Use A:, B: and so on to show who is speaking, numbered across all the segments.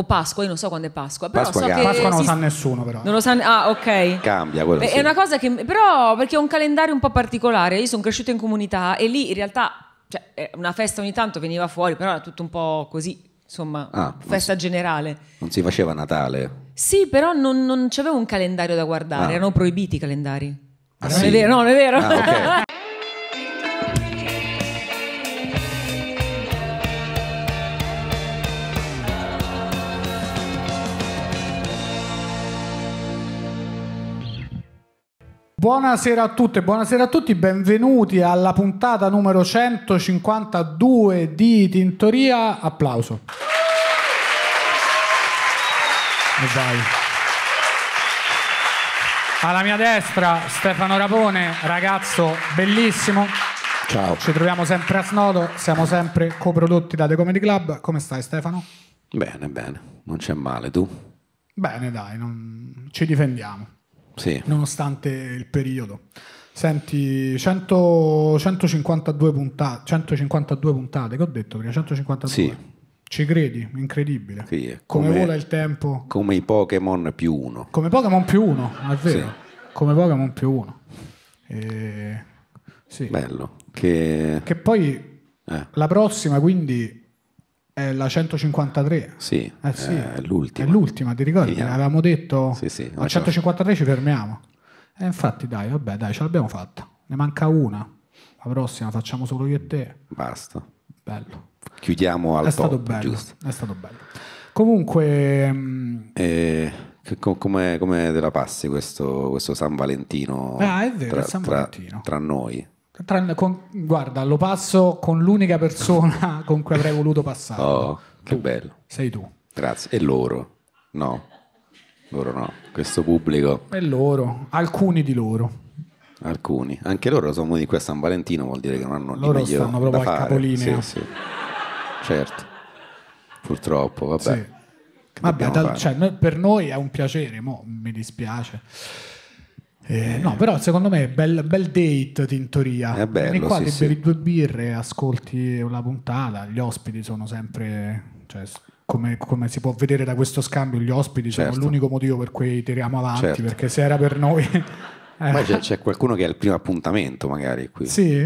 A: o Pasqua, io non so quando è Pasqua, però Pasqua, so che Pasqua non lo sa
B: nessuno però. Non
A: lo sa Ah, ok.
B: Cambia quello. Beh, sì. È una
A: cosa che però perché è un calendario un po' particolare, io sono cresciuta in comunità e lì in realtà cioè, una festa ogni tanto veniva fuori, però era tutto un po' così, insomma, ah, festa non si, generale.
C: Non si faceva Natale?
A: Sì, però non, non c'avevo un calendario da guardare, ah. erano proibiti i calendari. Ah, non sì? è vero, no, non è vero. Ah, okay.
B: Buonasera a tutte, buonasera a tutti, benvenuti alla puntata numero 152 di Tintoria. Applauso. E vai. Alla mia destra Stefano Rapone, ragazzo bellissimo. Ciao. Ci troviamo sempre a Snodo, siamo sempre coprodotti da The Comedy Club. Come stai Stefano?
C: Bene, bene, non c'è male, tu?
B: Bene, dai, non... ci difendiamo
C: sì. nonostante
B: il periodo. Senti, 100, 152, puntate, 152 puntate, che ho detto prima? 152. Sì. Ci credi? Incredibile.
C: Sì, come, come, vola il tempo. Come i Pokémon più uno. Come
B: Pokémon più uno, è vero. Sì. Come Pokémon più uno. E... Sì. Bello.
C: Che,
B: che poi eh. la prossima, quindi è la 153. Sì, eh, sì. È, l'ultima. è l'ultima. ti ricordi? Yeah. Avevamo detto sì, sì, a 153 ci fermiamo. E infatti dai, vabbè, dai, ce l'abbiamo fatta. Ne manca una. La prossima facciamo solo io e te. Basta. Bello.
C: Chiudiamo al è top, stato bello, giusto.
B: È stato bello. Comunque... Mm,
C: eh, come, come te la passi questo, questo San Valentino, ah, vero, tra, San Valentino. tra noi?
B: Tranne con, guarda, lo passo con l'unica persona con cui avrei voluto passare.
C: Oh, che tu, bello. Sei tu. Grazie. E loro? No. Loro no. Questo pubblico.
B: E loro. Alcuni di loro.
C: Alcuni. Anche loro sono venuti qui a San Valentino, vuol dire che non hanno loro meglio stanno proprio da fare. capolinea. Sì, sì. Certo. Purtroppo, vabbè. Sì. vabbè dal,
B: cioè, per noi è un piacere, mo, mi dispiace. Eh, no, però secondo me è bel, bel date tintoria. È bello, Vieni qua, sì, ti sì. bevi due birre, ascolti una puntata, gli ospiti sono sempre... Cioè, come, come, si può vedere da questo scambio, gli ospiti certo. sono l'unico motivo per cui tiriamo avanti, certo. perché se era per noi... Eh.
C: Poi c'è, c'è, qualcuno che ha il primo appuntamento magari qui. Sì?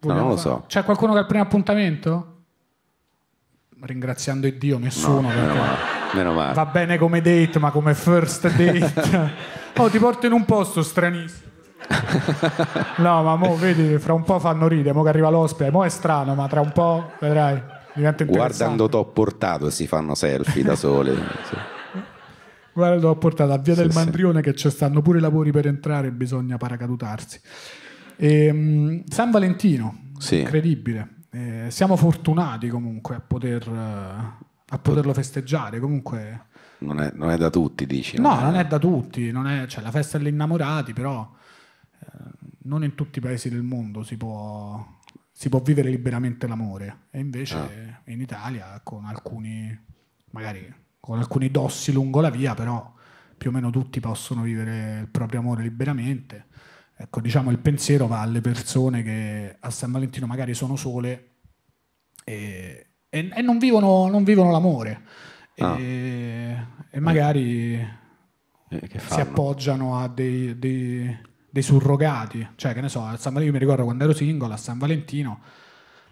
C: No, non lo so. C'è
B: qualcuno che ha il primo appuntamento? ringraziando il Dio nessuno. No, meno
C: male, meno male.
B: Va bene come date, ma come first date. oh, ti porto in un posto stranissimo. no, ma mo vedi, fra un po' fanno ridere, mo che arriva l'ospite, mo è strano, ma tra un po' vedrai, diventa interessante. Guardando
C: t'ho portato si fanno selfie da sole. sì.
B: Guarda, l'ho portato a Via sì, del Mandrione sì. che ci stanno pure i lavori per entrare, bisogna paracadutarsi. E, ehm, San Valentino, sì. incredibile. Eh, siamo fortunati comunque a, poter, eh, a poterlo festeggiare. Comunque...
C: Non, è, non è da tutti, dici? No, non è, non
B: è da tutti, non è, cioè, la festa degli innamorati, però eh, non in tutti i paesi del mondo si può, si può vivere liberamente l'amore. E invece ah. in Italia con alcuni, magari con alcuni dossi lungo la via, però più o meno tutti possono vivere il proprio amore liberamente. Ecco, diciamo il pensiero va alle persone che a San Valentino magari sono sole e, e, e non, vivono, non vivono l'amore ah. e, e, magari si appoggiano a dei, dei, dei, surrogati. Cioè, che ne so, a San Valentino, io mi ricordo quando ero single a San Valentino.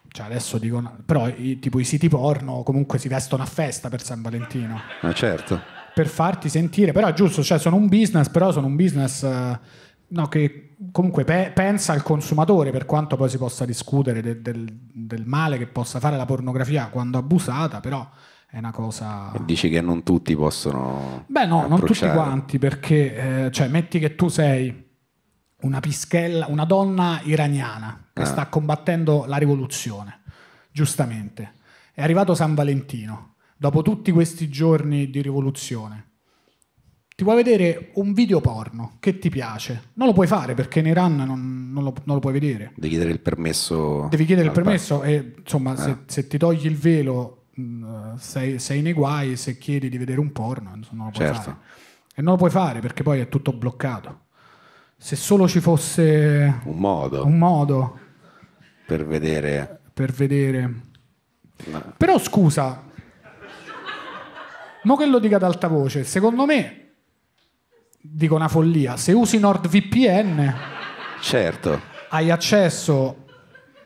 B: Cioè adesso dico, però i, tipo i siti porno comunque si vestono a festa per San Valentino. Ma eh, certo. Per farti sentire, però è giusto, cioè sono un business, però sono un business eh, no, che comunque pe pensa al consumatore, per quanto poi si possa discutere de del, del male che possa fare la pornografia quando abusata, però è una cosa.
C: E dici che non tutti possono. Beh, no, non tutti quanti,
B: perché eh, cioè, metti che tu sei una pischella, una donna iraniana che ah. sta combattendo la rivoluzione, giustamente. È arrivato San Valentino, dopo tutti questi giorni di rivoluzione ti vuoi vedere un video porno che ti piace, non lo puoi fare perché in Iran non, non, lo, non lo, puoi vedere.
C: Devi chiedere il permesso. Devi chiedere il permesso
B: bar. e insomma eh. se, se, ti togli il velo mm, sei, sei, nei guai, se chiedi di vedere un porno non lo puoi certo. fare. E non lo puoi fare perché poi è tutto bloccato. Se solo ci fosse un modo, un modo
C: per vedere.
B: Per vedere. No. Però scusa, mo che lo dica ad alta voce, secondo me dico una follia, se usi NordVPN certo. hai accesso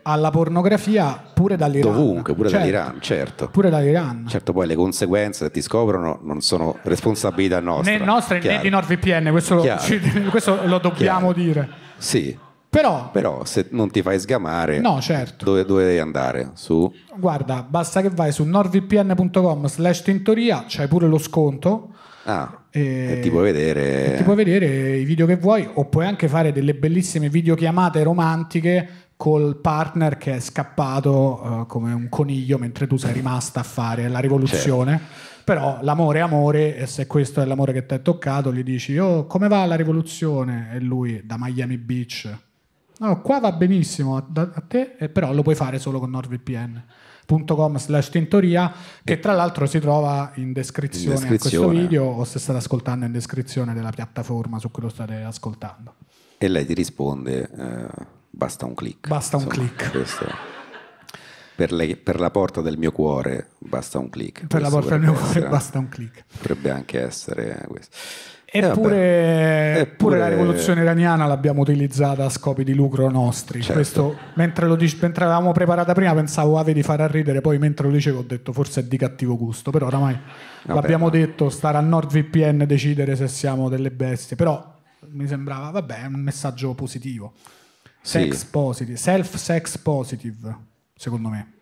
B: alla pornografia pure dall'Iran. Dovunque, pure certo. dall'Iran,
C: certo. Pure dall'Iran. Certo, poi le conseguenze che ti scoprono non sono responsabilità nostra. Né nostre né di
B: NordVPN, questo, ci, questo lo dobbiamo
C: Chiaro. dire. Sì. Però, Però, se non ti fai sgamare, no, certo. dove, dove devi andare? Su?
B: Guarda, basta che vai su nordvpn.com slash tintoria, c'hai pure lo sconto
C: Ah, e, e, ti puoi vedere... ti puoi
B: vedere i video che vuoi o puoi anche fare delle bellissime videochiamate romantiche col partner che è scappato uh, come un coniglio mentre tu sei rimasta a fare la rivoluzione. Certo. Però l'amore è amore e se questo è l'amore che ti è toccato gli dici oh, come va la rivoluzione? E lui da Miami Beach. No, qua va benissimo, da, a te, eh, però lo puoi fare solo con NordVPN www.youtube.com slash tintoria che tra l'altro si trova in descrizione, in descrizione. a questo video o se state ascoltando in descrizione della piattaforma su cui lo state ascoltando.
C: E lei ti risponde eh, basta un click. Basta un click. clic. Per, le, per, la porta del mio cuore basta un click. Per questo la porta del mio cuore basta un click. Potrebbe anche essere questo. Eppure,
B: eh eppure, la rivoluzione iraniana l'abbiamo utilizzata a scopi di lucro nostri. Certo. Questo, mentre, lo dice, mentre l'avevamo preparata prima pensavo avevi ah, di far ridere, poi mentre lo dicevo ho detto forse è di cattivo gusto, però oramai Vabbè, l'abbiamo no. detto, stare a NordVPN decidere se siamo delle bestie, però mi sembrava, vabbè, un messaggio positivo. Sex sì. positive, self sex positive, secondo me.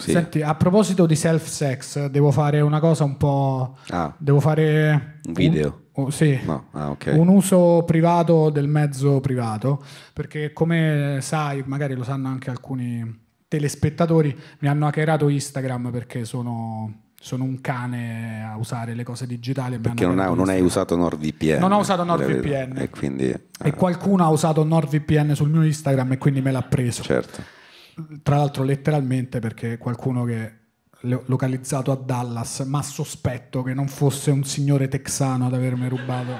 B: Sì. Senti, a proposito di self-sex, devo fare una cosa un po'. Ah, devo fare. Un video. Un, oh, sì, no. ah, okay. un uso privato del mezzo privato, perché come sai, magari lo sanno anche alcuni telespettatori, mi hanno hackerato Instagram perché sono sono un cane a usare le cose digitali. Perché non, ha, non hai
C: usato NordVPN. Non ho usato NordVPN. E, quindi, ah.
B: e qualcuno ha usato NordVPN sul mio Instagram e quindi me l'ha preso. Certo tra l'altro letteralmente perché qualcuno che localizzato a Dallas, ma sospetto che non fosse un signore texano ad avermi rubato.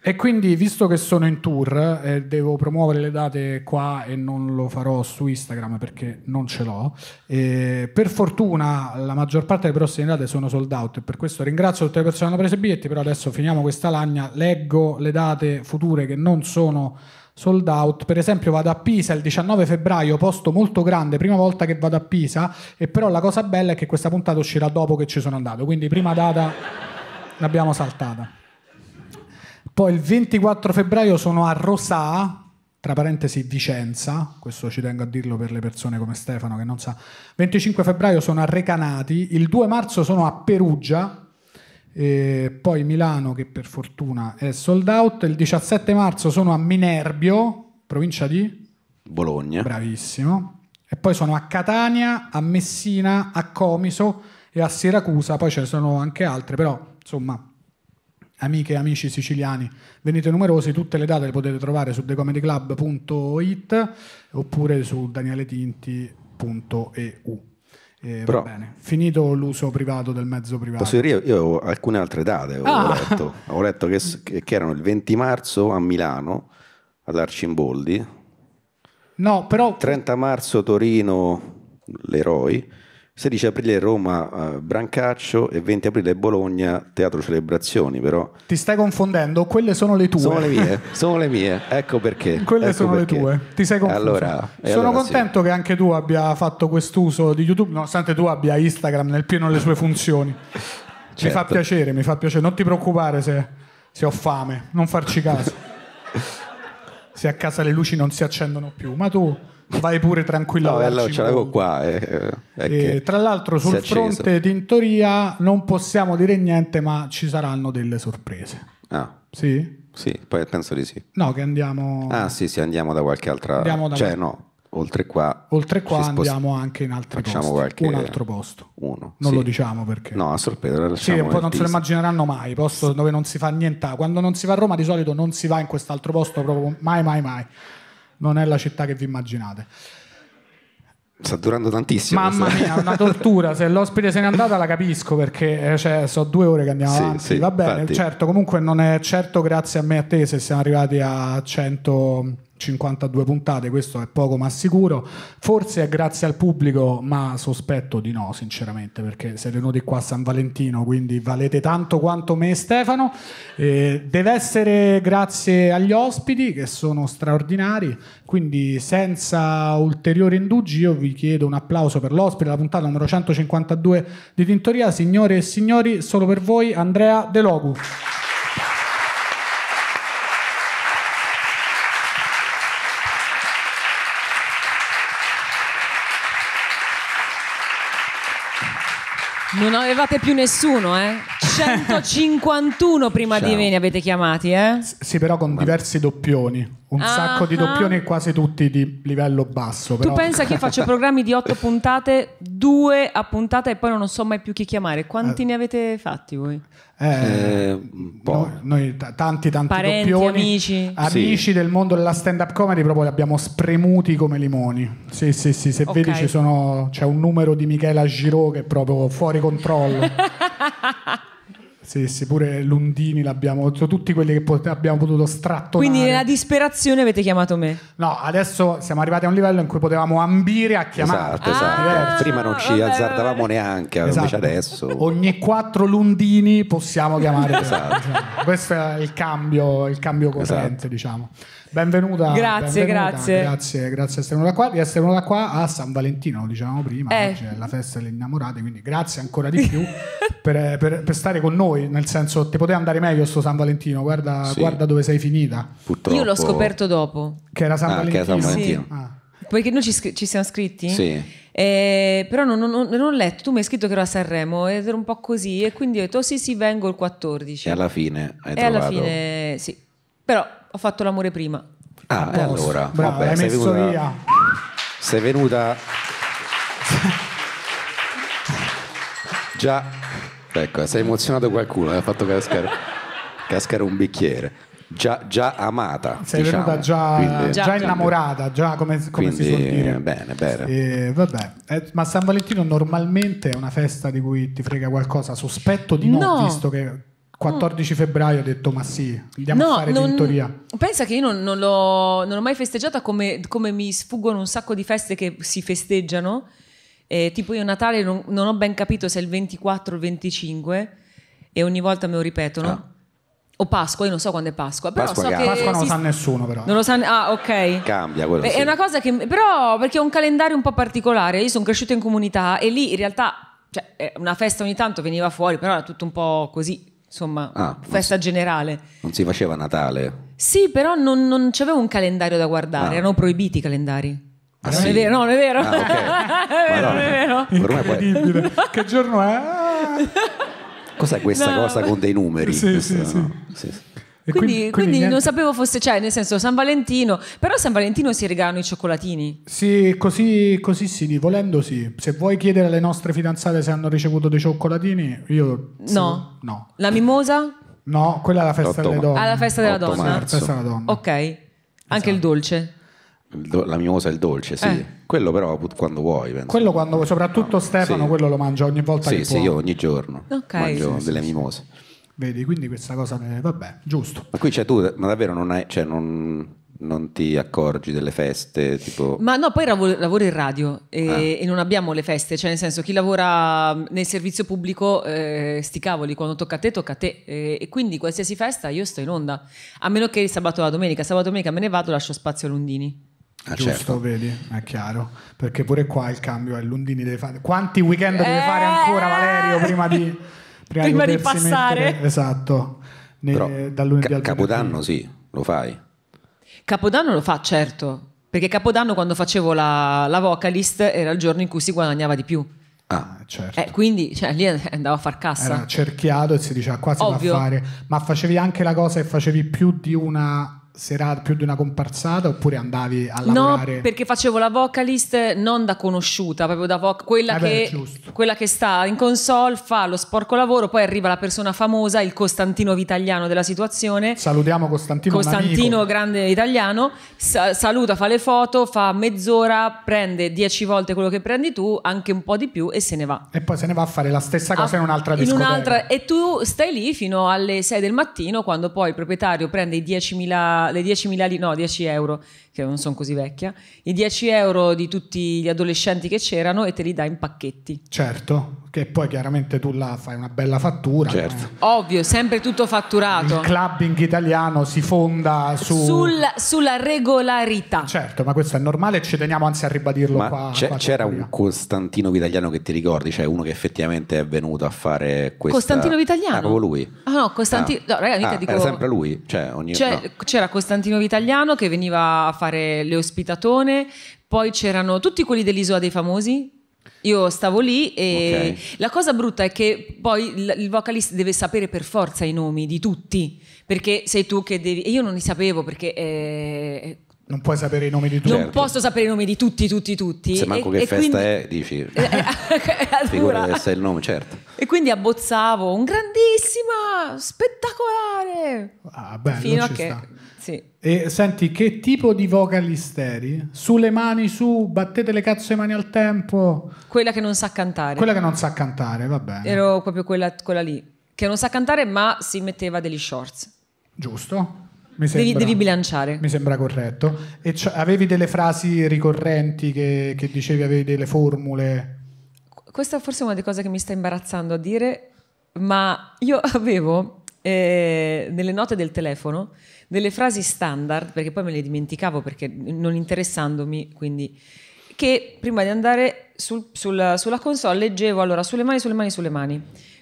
B: e quindi, visto che sono in tour e eh, devo promuovere le date qua e non lo farò su Instagram perché non ce l'ho, eh, per fortuna la maggior parte delle prossime date sono sold out e per questo ringrazio tutte le persone che hanno preso i biglietti, però adesso finiamo questa lagna, leggo le date future che non sono sold out. Per esempio, vado a Pisa il 19 febbraio, posto molto grande, prima volta che vado a Pisa. E però la cosa bella è che questa puntata uscirà dopo che ci sono andato, quindi prima data l'abbiamo saltata. Poi il 24 febbraio sono a Rosà, tra parentesi Vicenza, questo ci tengo a dirlo per le persone come Stefano che non sa. 25 febbraio sono a Recanati, il 2 marzo sono a Perugia, e poi Milano che per fortuna è sold out. Il 17 marzo sono a Minerbio, provincia di
C: Bologna.
B: Bravissimo. E poi sono a Catania, a Messina, a Comiso e a Siracusa. Poi ce ne sono anche altre, però insomma, amiche e amici siciliani, venite numerosi. Tutte le date le potete trovare su thecomedyclub.it oppure su danieletinti.eu. Eh, Però, va bene. Finito l'uso privato del mezzo privato. Posso
C: dire, io, ho alcune altre date, ah. ho, letto, ho letto che, che, erano il 20 marzo a Milano, all'Arcimboldi. No, però... 30 marzo Torino, l'Eroi. 16 aprile Roma eh, Brancaccio e 20 aprile Bologna Teatro Celebrazioni però
B: ti stai confondendo quelle sono le tue sono le mie
C: sono le mie ecco perché quelle ecco sono perché. le tue ti sei confuso allora, sono allora contento
B: sì. che anche tu abbia fatto quest'uso di YouTube nonostante tu abbia Instagram nel pieno delle sue funzioni certo. mi fa certo. piacere mi fa piacere non ti preoccupare se, se ho fame non farci caso se a casa le luci non si accendono più, ma tu vai pure
C: tranquillo. No, allora ce l'avevo qua. Eh, eh, tra l'altro sul fronte
B: tintoria non possiamo dire niente, ma ci saranno delle sorprese.
C: Ah. Sì? Sì, poi penso di sì.
B: No, che andiamo... Ah
C: sì, sì, andiamo da qualche altra... da cioè, no, oltre qua, oltre qua andiamo
B: anche in altri facciamo posti, qualche... un altro
C: posto. Uno. Non sì. lo diciamo perché. No, a sorpresa. Sì, poi non se lo
B: immagineranno mai, posto dove non si fa niente. Quando non si va a Roma di solito non si va in quest'altro posto proprio mai, mai, mai. Non è la città che vi immaginate.
C: Sta durando tantissimo. Mamma questa. mia, è
B: una tortura. Se l'ospite se n'è andata la capisco perché eh, cioè, sono due ore che andiamo sì, avanti. Sì, Va bene, infatti. certo, comunque non è certo grazie a me e a te se siamo arrivati a 100 52 puntate, questo è poco ma sicuro. Forse è grazie al pubblico, ma sospetto di no, sinceramente, perché siete venuti qua a San Valentino, quindi valete tanto quanto me e Stefano. Eh, deve essere grazie agli ospiti che sono straordinari, quindi senza ulteriori indugi io vi chiedo un applauso per l'ospite della puntata numero 152 di Tintoria. Signore e signori, solo per voi Andrea De Logu.
A: Non avevate più nessuno, eh? 151 prima Ciao. di me ne avete chiamati, eh? S-
B: sì, però con diversi doppioni. Un uh-huh. sacco di ah. doppioni, quasi tutti di livello basso. Però. Tu pensa che io faccio programmi
A: di 8 puntate, 2 a puntata e poi non so mai più chi chiamare. Quanti eh. ne avete fatti voi?
B: Eh, eh no, noi t- tanti tanti Parenti, doppioni, amici, amici sì. del mondo della stand up comedy proprio li abbiamo spremuti come limoni sì sì sì se okay. vedi sono, c'è un numero di Michela Giraud che è proprio fuori controllo Sì, sì, pure Lundini l'abbiamo, tutti quelli che pot- abbiamo potuto strattonare.
A: Quindi nella disperazione avete chiamato me. No, adesso siamo arrivati a un livello in cui
B: potevamo ambire a chiamare. Esatto, esatto.
C: Ah, eh, Prima non ci vabbè, azzardavamo vabbè. neanche, esatto. invece adesso.
B: Ogni quattro Lundini possiamo chiamare. esatto. Diciamo. Questo è il cambio, il cambio esatto. corrente, diciamo. Benvenuta. Grazie, benvenuta. grazie. Grazie, grazie essere venuta qua, di essere venuta qua a San Valentino, lo dicevamo prima, eh. oggi la festa delle innamorate, quindi grazie ancora di più. per, eh, per, per, stare con noi, nel senso ti poteva andare meglio sto San Valentino, guarda, sì. guarda dove sei finita. Purtroppo... Io l'ho scoperto dopo. Che era San ah, Valentino. Era San Valentino. Sì.
A: Ah. Perché noi ci, ci, siamo scritti? Sì. Eh, però non, non, non, ho letto, tu mi hai scritto che ero a Sanremo ed ero un po' così e quindi ho detto oh, sì sì vengo il 14. E alla
C: fine hai e trovato... alla
A: fine sì. Però ho fatto l'amore prima.
C: Ah, e allora, Brava, vabbè, sei venuta, via. sei venuta già Ecco, sei emozionato qualcuno, eh, ha fatto cascare, cascare un bicchiere. Già, già, amata. Sei diciamo. venuta già, quindi, già innamorata,
B: già come, come quindi, si suol dire.
C: Bene, bene.
B: E, eh, vabbè. Eh, ma San Valentino normalmente è una festa di cui ti frega qualcosa? Sospetto di no, no. visto che 14 febbraio ho detto ma sì, andiamo no, a fare vittoria.
A: Pensa che io non, non, l'ho, non l'ho, mai festeggiata come, come mi sfuggono un sacco di feste che si festeggiano eh, tipo io Natale non, non, ho ben capito se è il 24 o il 25 e ogni volta me lo ripetono. Ah. O Pasqua, io non so quando è Pasqua, però Pasqua so che Pasqua non lo sa
B: nessuno però. Non
A: lo sa Ah, ok.
B: Cambia quello. Beh, sì. È una
A: cosa che però perché ho un calendario un po' particolare, io sono cresciuto in comunità e lì in realtà cioè, una festa ogni tanto veniva fuori, però era tutto un po' così, insomma, ah, festa non si, generale. Non si faceva Natale? Sì, però non, non c'avevo un calendario da guardare, ah. erano proibiti i calendari. Ah, non, sì? è vero, no, non è vero, ah, okay. non è
B: vero.
C: Incredibile. che
B: giorno è?
A: Ah.
C: Cos'è questa no, cosa con dei numeri? Sì, questa... sì, no. sì. Quindi, quindi, quindi non
A: sapevo fosse, cioè, nel senso San Valentino, però San Valentino si regalano i cioccolatini. Sì,
B: così, così sì, volendo sì. Se vuoi chiedere alle nostre fidanzate se hanno ricevuto dei cioccolatini, io... No.
A: Sì, no. La mimosa?
B: No, quella è la festa delle donne. Ah, la festa della donna. Festa della
A: donna. Ok. Esatto. Anche il esatto. dolce.
C: Do- la mimosa e il dolce, sì. Eh. Quello però quando vuoi. Penso.
B: Quello quando, soprattutto no. Stefano, sì. quello lo mangia ogni volta sì, che sì, può. Sì, io
C: ogni giorno okay. mangio sì, delle mimose.
B: Vedi, quindi questa cosa, ne... vabbè, giusto.
C: Ma qui c'è tu, ma davvero non hai... Cioè, non non ti accorgi delle feste? Tipo...
A: Ma no, poi lavoro, in radio e, ah. e, non abbiamo le feste, cioè nel senso chi lavora mm, nel servizio pubblico, eh, sti cavoli, quando tocca a te tocca a te eh, e quindi qualsiasi festa io sto in onda, a meno che sabato o domenica, sabato o domenica me ne vado lascio spazio a Lundini. Ah, Giusto,
B: certo. vedi, è chiaro. Perché pure qua il cambio è Lundini deve fare. Quanti weekend eh! deve fare ancora Valerio prima
A: di,
C: prima prima di, passare? Mettere, esatto. Ne, Però, dal lunedì ca- al Capodanno sì, lo fai.
A: Capodanno lo fa, certo. Perché Capodanno quando facevo la, la vocalist era il giorno in cui si guadagnava di più. Ah, eh, certo. Eh, quindi cioè, lì andavo a far cassa. Era
B: cerchiato e si diceva quasi si va a fare. Ma facevi anche la cosa e facevi più di una serata, più di una comparsata oppure andavi a lavorare? No, perché
A: facevo la vocalist non da conosciuta, proprio da voc- quella, Vabbè, eh che, quella che sta in console, fa lo sporco lavoro, poi arriva la persona famosa, il Costantino Vitaliano della situazione.
B: Salutiamo Costantino. Costantino,
A: grande italiano, sa saluta, fa le foto, fa mezz'ora, prende dieci volte quello che prendi tu, anche un po' di più e se ne va.
B: E poi se ne va a fare la stessa ah, cosa a in un'altra discoteca. In un'altra,
A: e tu stai lì fino alle 6 del mattino quando poi il proprietario prende i 10.000 la, le 10.000 lire, no 10 euro, che non sono così vecchia, i 10 euro di tutti gli adolescenti che c'erano e te li dà in pacchetti.
B: Certo, che poi chiaramente tu la fai una bella fattura. Certo. Eh.
A: Ovvio, sempre tutto fatturato. Il
B: clubbing italiano si fonda su... Sul, sulla regolarità. Certo, ma questo è normale e ci teniamo anzi a
C: ribadirlo ma qua. C'è, qua c'era un Costantino Vitaliano che ti ricordi, cioè uno che effettivamente è venuto a fare questo. Costantino Vitaliano? Ah, proprio lui.
A: Ah no, Costantino... Ah. No, raga, ah, dico... Era sempre
C: lui. Cioè, ogni... C'è,
A: no. C'era Costantino Vitaliano che veniva a fare le ospitatone, poi c'erano tutti quelli dell'Isola dei Famosi io stavo lì e okay. la cosa brutta è che poi il, vocalist deve sapere per forza i nomi di tutti, perché sei tu che devi... E io non li sapevo perché... Eh,
B: non puoi sapere i nomi di tutti.
A: Non certo. posso sapere i nomi di tutti, tutti, tutti. Se manco e, che e festa quindi... è, dici. Eh, figura che sei
C: il nome, certo.
A: E quindi abbozzavo un grandissima, spettacolare. Ah, beh, fino a che sì.
B: E senti, che tipo di vocalisteri? Sulle mani, su, battete le cazzo le mani al tempo.
A: Quella che non sa cantare. Quella che non sa
B: cantare, va bene.
A: Ero proprio quella, quella lì. Che non sa cantare, ma si metteva degli shorts.
B: Giusto. Sembra, devi, devi,
A: bilanciare. Mi
B: sembra corretto. E avevi delle frasi ricorrenti che, che dicevi, avevi delle formule?
A: Questa forse è una delle cose che mi sta imbarazzando a dire, ma io avevo eh, nelle note del telefono delle frasi standard, perché poi me le dimenticavo perché non interessandomi, quindi che prima di andare sul, sulla, sulla console leggevo allora sulle mani, sulle mani, sulle mani,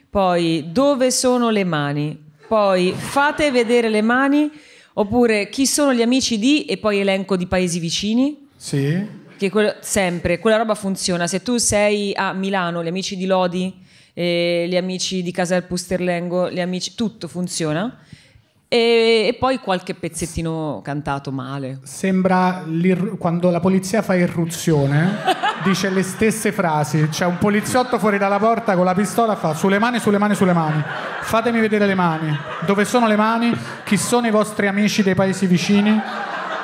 A: poi dove sono le mani, poi fate vedere le mani, oppure chi sono gli amici di e poi elenco di paesi vicini.
B: Sì.
A: Che quello, sempre, quella roba funziona. Se tu sei a Milano, gli amici di Lodi, eh, gli amici di Casal Pusterlengo, gli amici, tutto funziona e, e poi qualche pezzettino cantato male.
B: Sembra quando la polizia fa irruzione, dice le stesse frasi. C'è un poliziotto fuori dalla porta con la pistola, fa sulle mani, sulle mani, sulle mani. Fatemi vedere le mani. Dove sono le mani? Chi sono i vostri amici dei paesi vicini?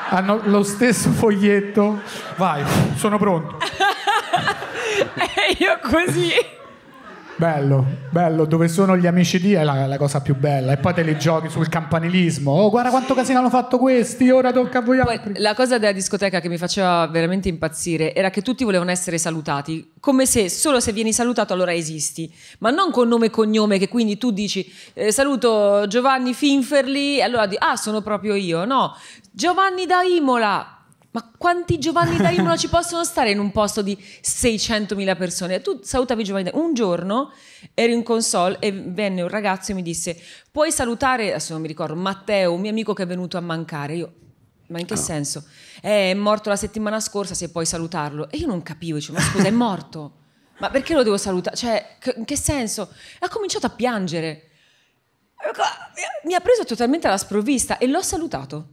B: Hanno lo stesso foglietto. Vai, sono pronto.
A: e io così.
B: Bello, bello, dove sono gli amici di è la, la, cosa più bella. E poi te li giochi sul campanilismo. Oh, guarda quanto casino hanno fatto questi,
A: ora tocca a voi poi, la cosa della discoteca che mi faceva veramente impazzire era che tutti volevano essere salutati, come se solo se vieni salutato allora esisti, ma non con nome e cognome, che quindi tu dici eh, saluto Giovanni Finferli, e allora dici ah, sono proprio io. No, Giovanni da Imola, ma quanti Giovanni D'Aiuno ci possono stare in un posto di 600.000 persone? Tu salutavi Giovanni da D'Aiuno. Un giorno ero in console e venne un ragazzo e mi disse, puoi salutare, adesso non mi ricordo, Matteo, un mio amico che è venuto a mancare. Io, ma in che oh. senso? È morto la settimana scorsa, se puoi salutarlo. E io non capivo, dicevo, ma scusa, è morto. Ma perché lo devo salutare? Cioè, in che senso? E ha cominciato a piangere. Mi ha preso totalmente alla sprovvista e l'ho salutato.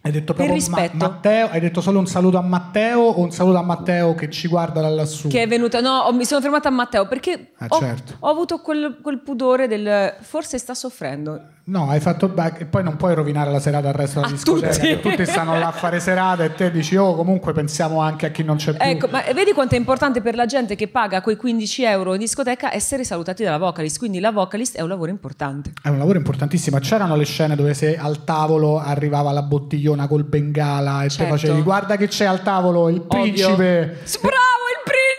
B: Hai detto proprio per rispetto. Ma- Matteo, hai detto solo un saluto a Matteo o un saluto a Matteo che ci guarda da lassù? Che è
A: venuta, no, ho, mi sono fermata a Matteo perché ah, ho, certo. ho, avuto quel, quel pudore del forse sta soffrendo.
B: No, hai fatto back e poi non puoi rovinare la serata al resto della a discoteca. Tutti. tutti stanno là a fare serata e te dici, oh, comunque pensiamo anche a chi non c'è più. Ecco,
A: ma eh, vedi quanto è importante per la gente che paga quei 15 euro in discoteca essere salutati dalla vocalist. Quindi la vocalist è un lavoro importante.
B: È un lavoro importantissimo. C'erano le scene dove se al tavolo arrivava la bottigliona col bengala e certo. te facevi, guarda che c'è al tavolo il Ovvio. principe.
A: Bravo!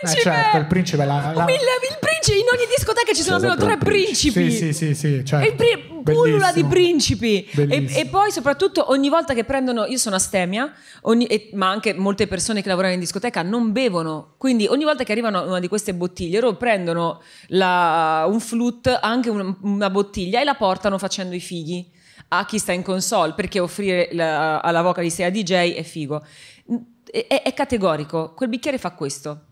A: Eh, principe! Eh certo, il
B: principe la, la... Il, il
A: principe, in ogni discoteca ci sono almeno tre principi. Sì, sì, sì,
B: sì certo. Il pri- pullula certo. di
A: principi. E, e, poi soprattutto ogni volta che prendono, io sono astemia, ogni, e, ma anche molte persone che lavorano in discoteca non bevono, quindi ogni volta che arrivano una di queste bottiglie, loro prendono la, un flute, anche un, una bottiglia e la portano facendo i figli a chi sta in console, perché offrire la, alla vocalista e a DJ è figo. È, è, categorico. Quel bicchiere fa questo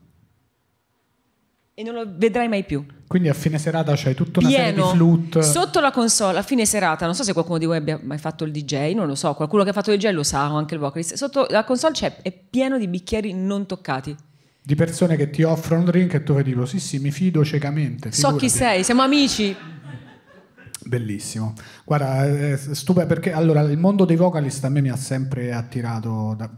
A: e non lo vedrai mai più.
B: Quindi a fine serata c'hai tutta
A: una Pieno, serie di flute. Sotto la console, a fine serata, non so se qualcuno di voi abbia mai fatto il DJ, non lo so, qualcuno che ha fatto il DJ lo sa, o anche il vocalist. Sotto la console c'è, è pieno di bicchieri non toccati.
B: Di persone che ti offrono un drink e tu fai tipo, sì sì, mi fido ciecamente. Figurati. So chi sei,
A: siamo amici.
B: Bellissimo. Guarda, eh, eh, stupe perché allora il mondo dei vocalist a me mi ha sempre attirato da,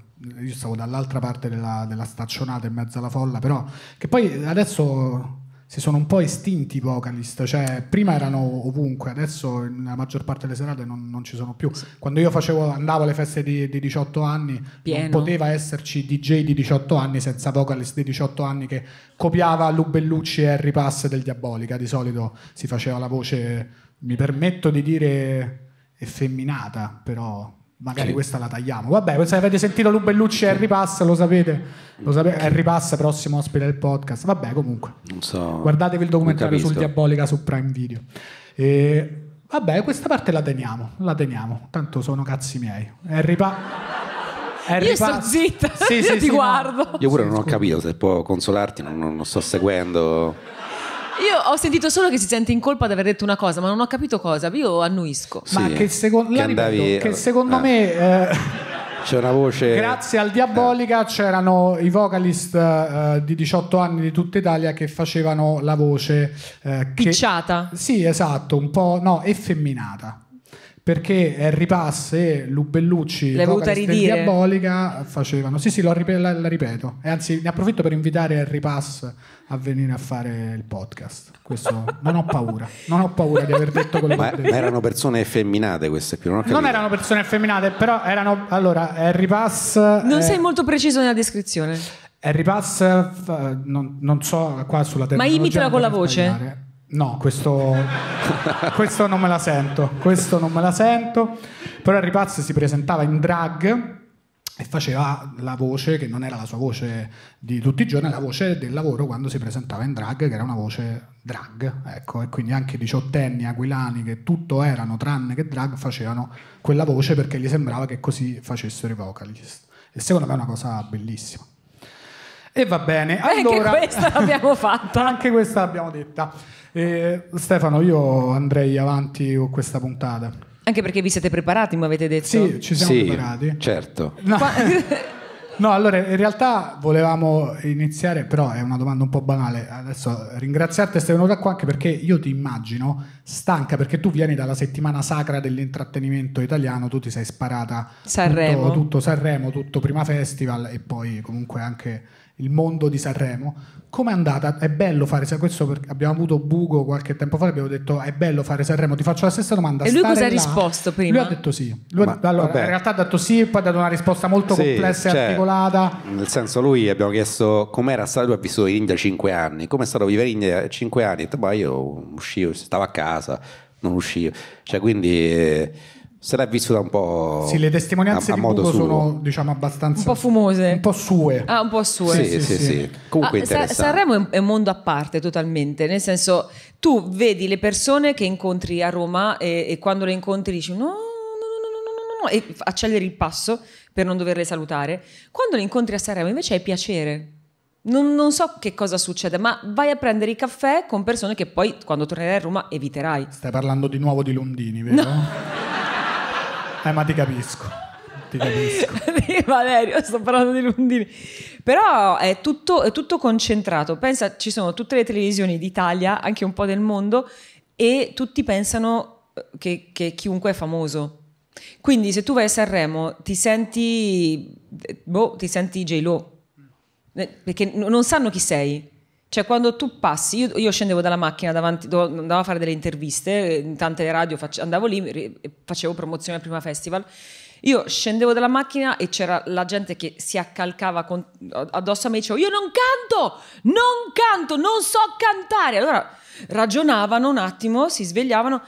B: io stavo dall'altra parte della, della, staccionata in mezzo alla folla, però che poi adesso si sono un po' estinti i vocalist, cioè prima erano ovunque, adesso la maggior parte delle serate non, non ci sono più. Quando io facevo, andavo alle feste di, di 18 anni, Pieno. non poteva esserci DJ di 18 anni senza vocalist di 18 anni che copiava Lubellucci e Harry Pass del Diabolica, di solito si faceva la voce mi permetto di dire effeminata, però magari sì. questa la tagliamo. Vabbè, se avete sentito Lubellucci e Harry Pass, lo sapete, lo sapete. Harry Pass, prossimo ospite del podcast. Vabbè, comunque,
C: so, guardatevi il documentario sul
B: Diabolica su Prime Video. E, vabbè, questa parte la teniamo, la teniamo, tanto sono cazzi miei. Harry Pass.
A: Harry io sto zitta, sì, sì, io ti guardo. No. Io pure
C: non ho capito se può consolarti, non, non sto seguendo.
A: Io ho sentito solo che si sente in colpa di aver detto una cosa, ma non ho capito cosa. Io annuisco. Sì, ma che, seco- che, andavi... che secondo ah.
B: me. Eh. eh...
C: C'è una voce.
A: Grazie
B: al Diabolica eh. c'erano i vocalist eh, di 18 anni di tutta Italia che facevano la voce. Eh, che... Picciata? Sì, esatto, un po' no, effemminata perché Harry Pass e Lubellucci L'hai voluta diabolica facevano sì sì rip- la, la, ripeto e anzi ne approfitto per invitare Harry Pass a venire a fare il podcast Questo, non ho paura
C: non ho paura di aver detto quello ma, che ma erano persone effeminate queste qui non, non
B: erano persone effeminate però erano allora Harry Pass non eh... sei
A: molto preciso nella descrizione
B: Harry Pass eh, non, non so qua sulla terminologia ma imitala con la voce No, questo, questo, non me la sento, questo non me la sento. Però Harry Paz si presentava in drag e faceva la voce, che non era la sua voce di tutti i giorni, la voce del lavoro quando si presentava in drag, che era una voce drag. Ecco, e quindi anche diciottenni aquilani che tutto erano tranne che drag facevano quella voce perché gli sembrava che così facessero i vocalist. E secondo me è una cosa bellissima. E va bene, allora, anche questa
A: l'abbiamo fatta. anche questa l'abbiamo detta.
B: E Stefano, io andrei avanti con questa puntata.
A: Anche perché vi siete preparati, mi avete detto. Sì, ci siamo sì, preparati. Certo. No. No, allora in realtà volevamo
B: iniziare, però è una domanda un po' banale. Adesso ringraziarti di essere venuta qua anche perché io ti immagino stanca perché tu vieni dalla settimana sacra dell'intrattenimento italiano, tu ti sei sparata Sanremo. Tutto, tutto Sanremo, tutto prima festival e poi comunque anche il mondo di Sanremo. Com'è andata? È bello fare questo perché abbiamo avuto Bugo qualche tempo fa, abbiamo detto è bello fare Sanremo, ti faccio la stessa domanda. E lui cosa là... ha risposto prima? Lui ha detto sì. Lui Ma, allora, in realtà ha detto sì e poi ha dato una risposta molto sì, complessa e cioè, articolata.
C: Nel senso lui abbiamo chiesto com'era stato, lui ha vissuto in India 5 anni, com'è stato vivere in India 5 anni? E detto, io uscivo, stavo a casa, non uscivo. Cioè quindi... Eh se sarà vissuta un po'. Sì, le testimonianze a, a di Buco sono
B: diciamo abbastanza. Un po' fumose. Un po' sue.
A: Ah, un po' sue. Sì, sì, sì. sì. sì. Comunque ah, Sa- Sanremo è un mondo a parte totalmente, nel senso tu vedi le persone che incontri a Roma e, e quando le incontri dici no, no, no, no, no, no, no, no, e acceleri il passo per non doverle salutare. Quando le incontri a Sanremo invece hai piacere. Non, non, so che cosa succede, ma vai a prendere il caffè con persone che poi quando tornerai a Roma eviterai. Stai
B: parlando di nuovo di Londini, vero? No. Eh, ma ti capisco. Ti
A: capisco. Valerio, sto parlando di Lundini. Però è tutto, è tutto concentrato. Pensa, ci sono tutte le televisioni d'Italia, anche un po' del mondo, e tutti pensano eh, che, che chiunque è famoso. Quindi se tu vai a Sanremo ti senti, boh, ti senti J-Lo, eh, perché non sanno chi sei. Cioè, quando tu passi, io, io scendevo dalla macchina davanti, andavo a fare delle interviste, eh, in tante radio face, andavo lì, facevo promozione al prima festival. Io scendevo dalla macchina e c'era la gente che si accalcava con, addosso a me e dicevo: Io non canto, non canto, non so cantare. Allora ragionavano un attimo, si svegliavano,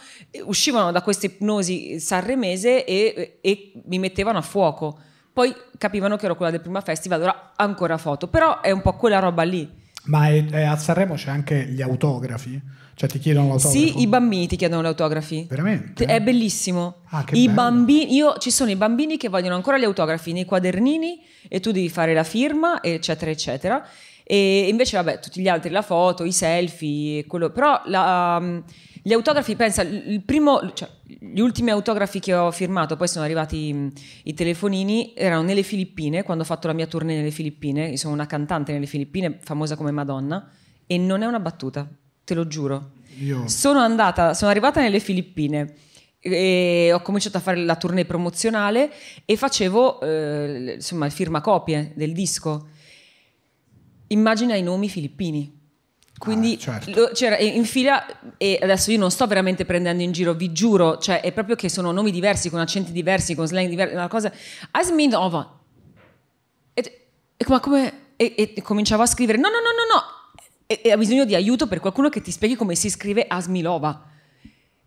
A: uscivano da questa ipnosi sanremese e, e mi mettevano a fuoco. Poi capivano che ero quella del prima festival, allora ancora foto. Però è un po' quella roba lì
B: ma è, è a Sanremo c'è anche gli autografi? Cioè ti chiedono l'autografo? Sì, i
A: bambini ti chiedono gli autografi. Veramente? È bellissimo. Ah, I bello. bambini, io, ci sono i bambini che vogliono ancora gli autografi nei quadernini e tu devi fare la firma, eccetera, eccetera. E invece, vabbè, tutti gli altri, la foto, i selfie, quello. Però la, um, gli autografi, pensa, il primo, cioè, gli ultimi autografi che ho firmato, poi sono arrivati mh, mm, i telefonini, erano nelle Filippine, quando ho fatto la mia tournée nelle Filippine. Io sono una cantante nelle Filippine, famosa come Madonna, e non è una battuta, te lo giuro. Io. Sono andata, sono arrivata nelle Filippine e ho cominciato a fare la tournée promozionale e facevo eh, insomma firma copie del disco immagina i nomi filippini. Quindi ah, certo. c'era in fila, e adesso io non sto veramente prendendo in giro, vi giuro, cioè è proprio che sono nomi diversi, con accenti diversi, con slang diversi, una cosa. Asmin Ova. Oh, e, e, ma come. E, e, cominciavo a scrivere: no, no, no, no, no. E, e ha bisogno di aiuto per qualcuno che ti spieghi come si scrive Asmilova.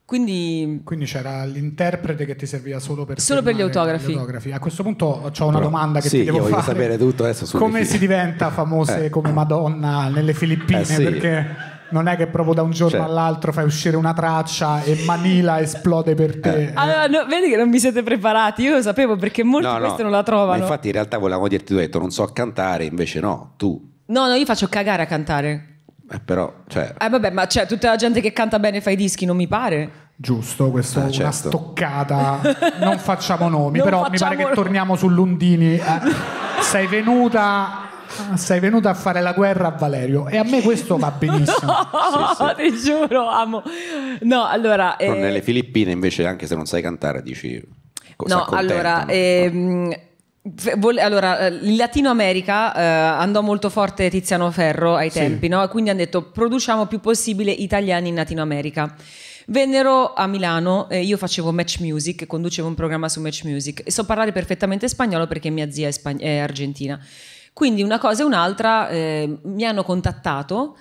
B: Quindi, Quindi, c'era l'interprete che ti serviva solo per, solo per gli, autografi. gli, autografi. A questo punto ho una domanda che sì, ti devo fare. sapere tutto adesso Come si diventa famose eh. come Madonna nelle Filippine? Eh, sì. Perché non è che proprio da un giorno cioè. all'altro fai uscire una traccia
A: e Manila
B: eh. esplode per te. Eh.
A: Allora, no, vedi che non vi siete preparati, io lo sapevo perché molti
C: no, no. non la trovano. Ma infatti in realtà volevamo dirti tu hai detto non so cantare, invece no, tu.
A: No, no, io faccio cagare a cantare.
C: Eh, però, cioè...
A: Eh vabbè, ma c'è cioè, tutta la gente che canta bene fa i dischi, non mi pare.
B: Giusto, questa ah, è eh, certo. una stoccata. Non facciamo nomi, non però facciamo... mi pare che torniamo sull'Undini. Eh, sei venuta sei venuta a fare la guerra a Valerio e a me questo va benissimo. no, sì, sì. ti
A: giuro, amo. No, allora, eh... nelle
C: Filippine invece anche se non sai cantare dici No, allora,
A: ehm, allora, eh, in Latino America eh, andò molto forte Tiziano Ferro ai tempi, sì. no? quindi hanno detto produciamo più possibile italiani in Latino America. Vennero a Milano, eh, io facevo Match Music, conducevo un programma su Match Music e so parlare perfettamente spagnolo perché mia zia è, Spagn- è argentina. Quindi una cosa e un'altra eh, mi hanno contattato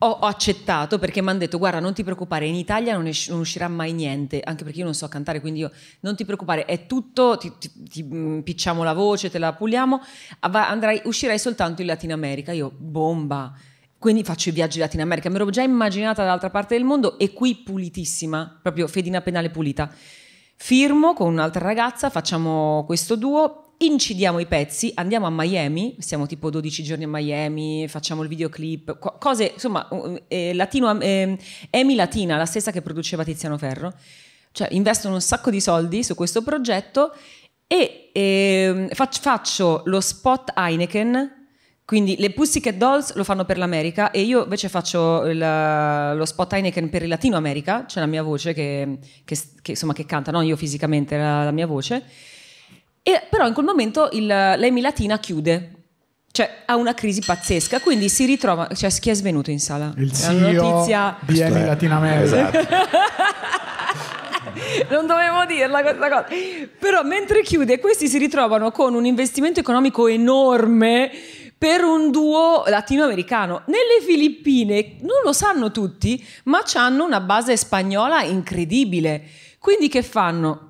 A: ho, ho accettato perché mi hanno detto guarda non ti preoccupare in Italia non, es- non, uscirà mai niente anche perché io non so cantare quindi io non ti preoccupare è tutto ti, ti, ti mm, picciamo la voce te la puliamo ah, andrai, uscirai soltanto in Latin America io bomba quindi faccio i viaggi in Latin America, mi ero già immaginata dall'altra parte del mondo e qui pulitissima, proprio fedina penale pulita. Firmo con un'altra ragazza, facciamo questo duo incidiamo i pezzi, andiamo a Miami, siamo tipo 12 giorni a Miami, facciamo il videoclip, co- cose, insomma, eh, Latino, eh, Amy Latina, la stessa che produceva Tiziano Ferro, cioè investono un sacco di soldi su questo progetto e eh, fac- faccio lo spot Heineken. Quindi le Pussycat Dolls lo fanno per l'America e io invece faccio la, lo spot Heineken per il Latino America, c'è cioè la mia voce che, che, che, insomma, che canta, non io fisicamente, la, la mia voce. E, però in quel momento il, l'Emi Latina chiude. Cioè, ha una crisi pazzesca, quindi si ritrova. Cioè, chi è svenuto in sala? Il CEO è una notizia di Emi Latina America. Esatto. non dovevo dirla questa cosa. Però mentre chiude, questi si ritrovano con un investimento economico enorme per un duo latinoamericano. Nelle Filippine non lo sanno tutti, ma hanno una base spagnola incredibile. Quindi che fanno?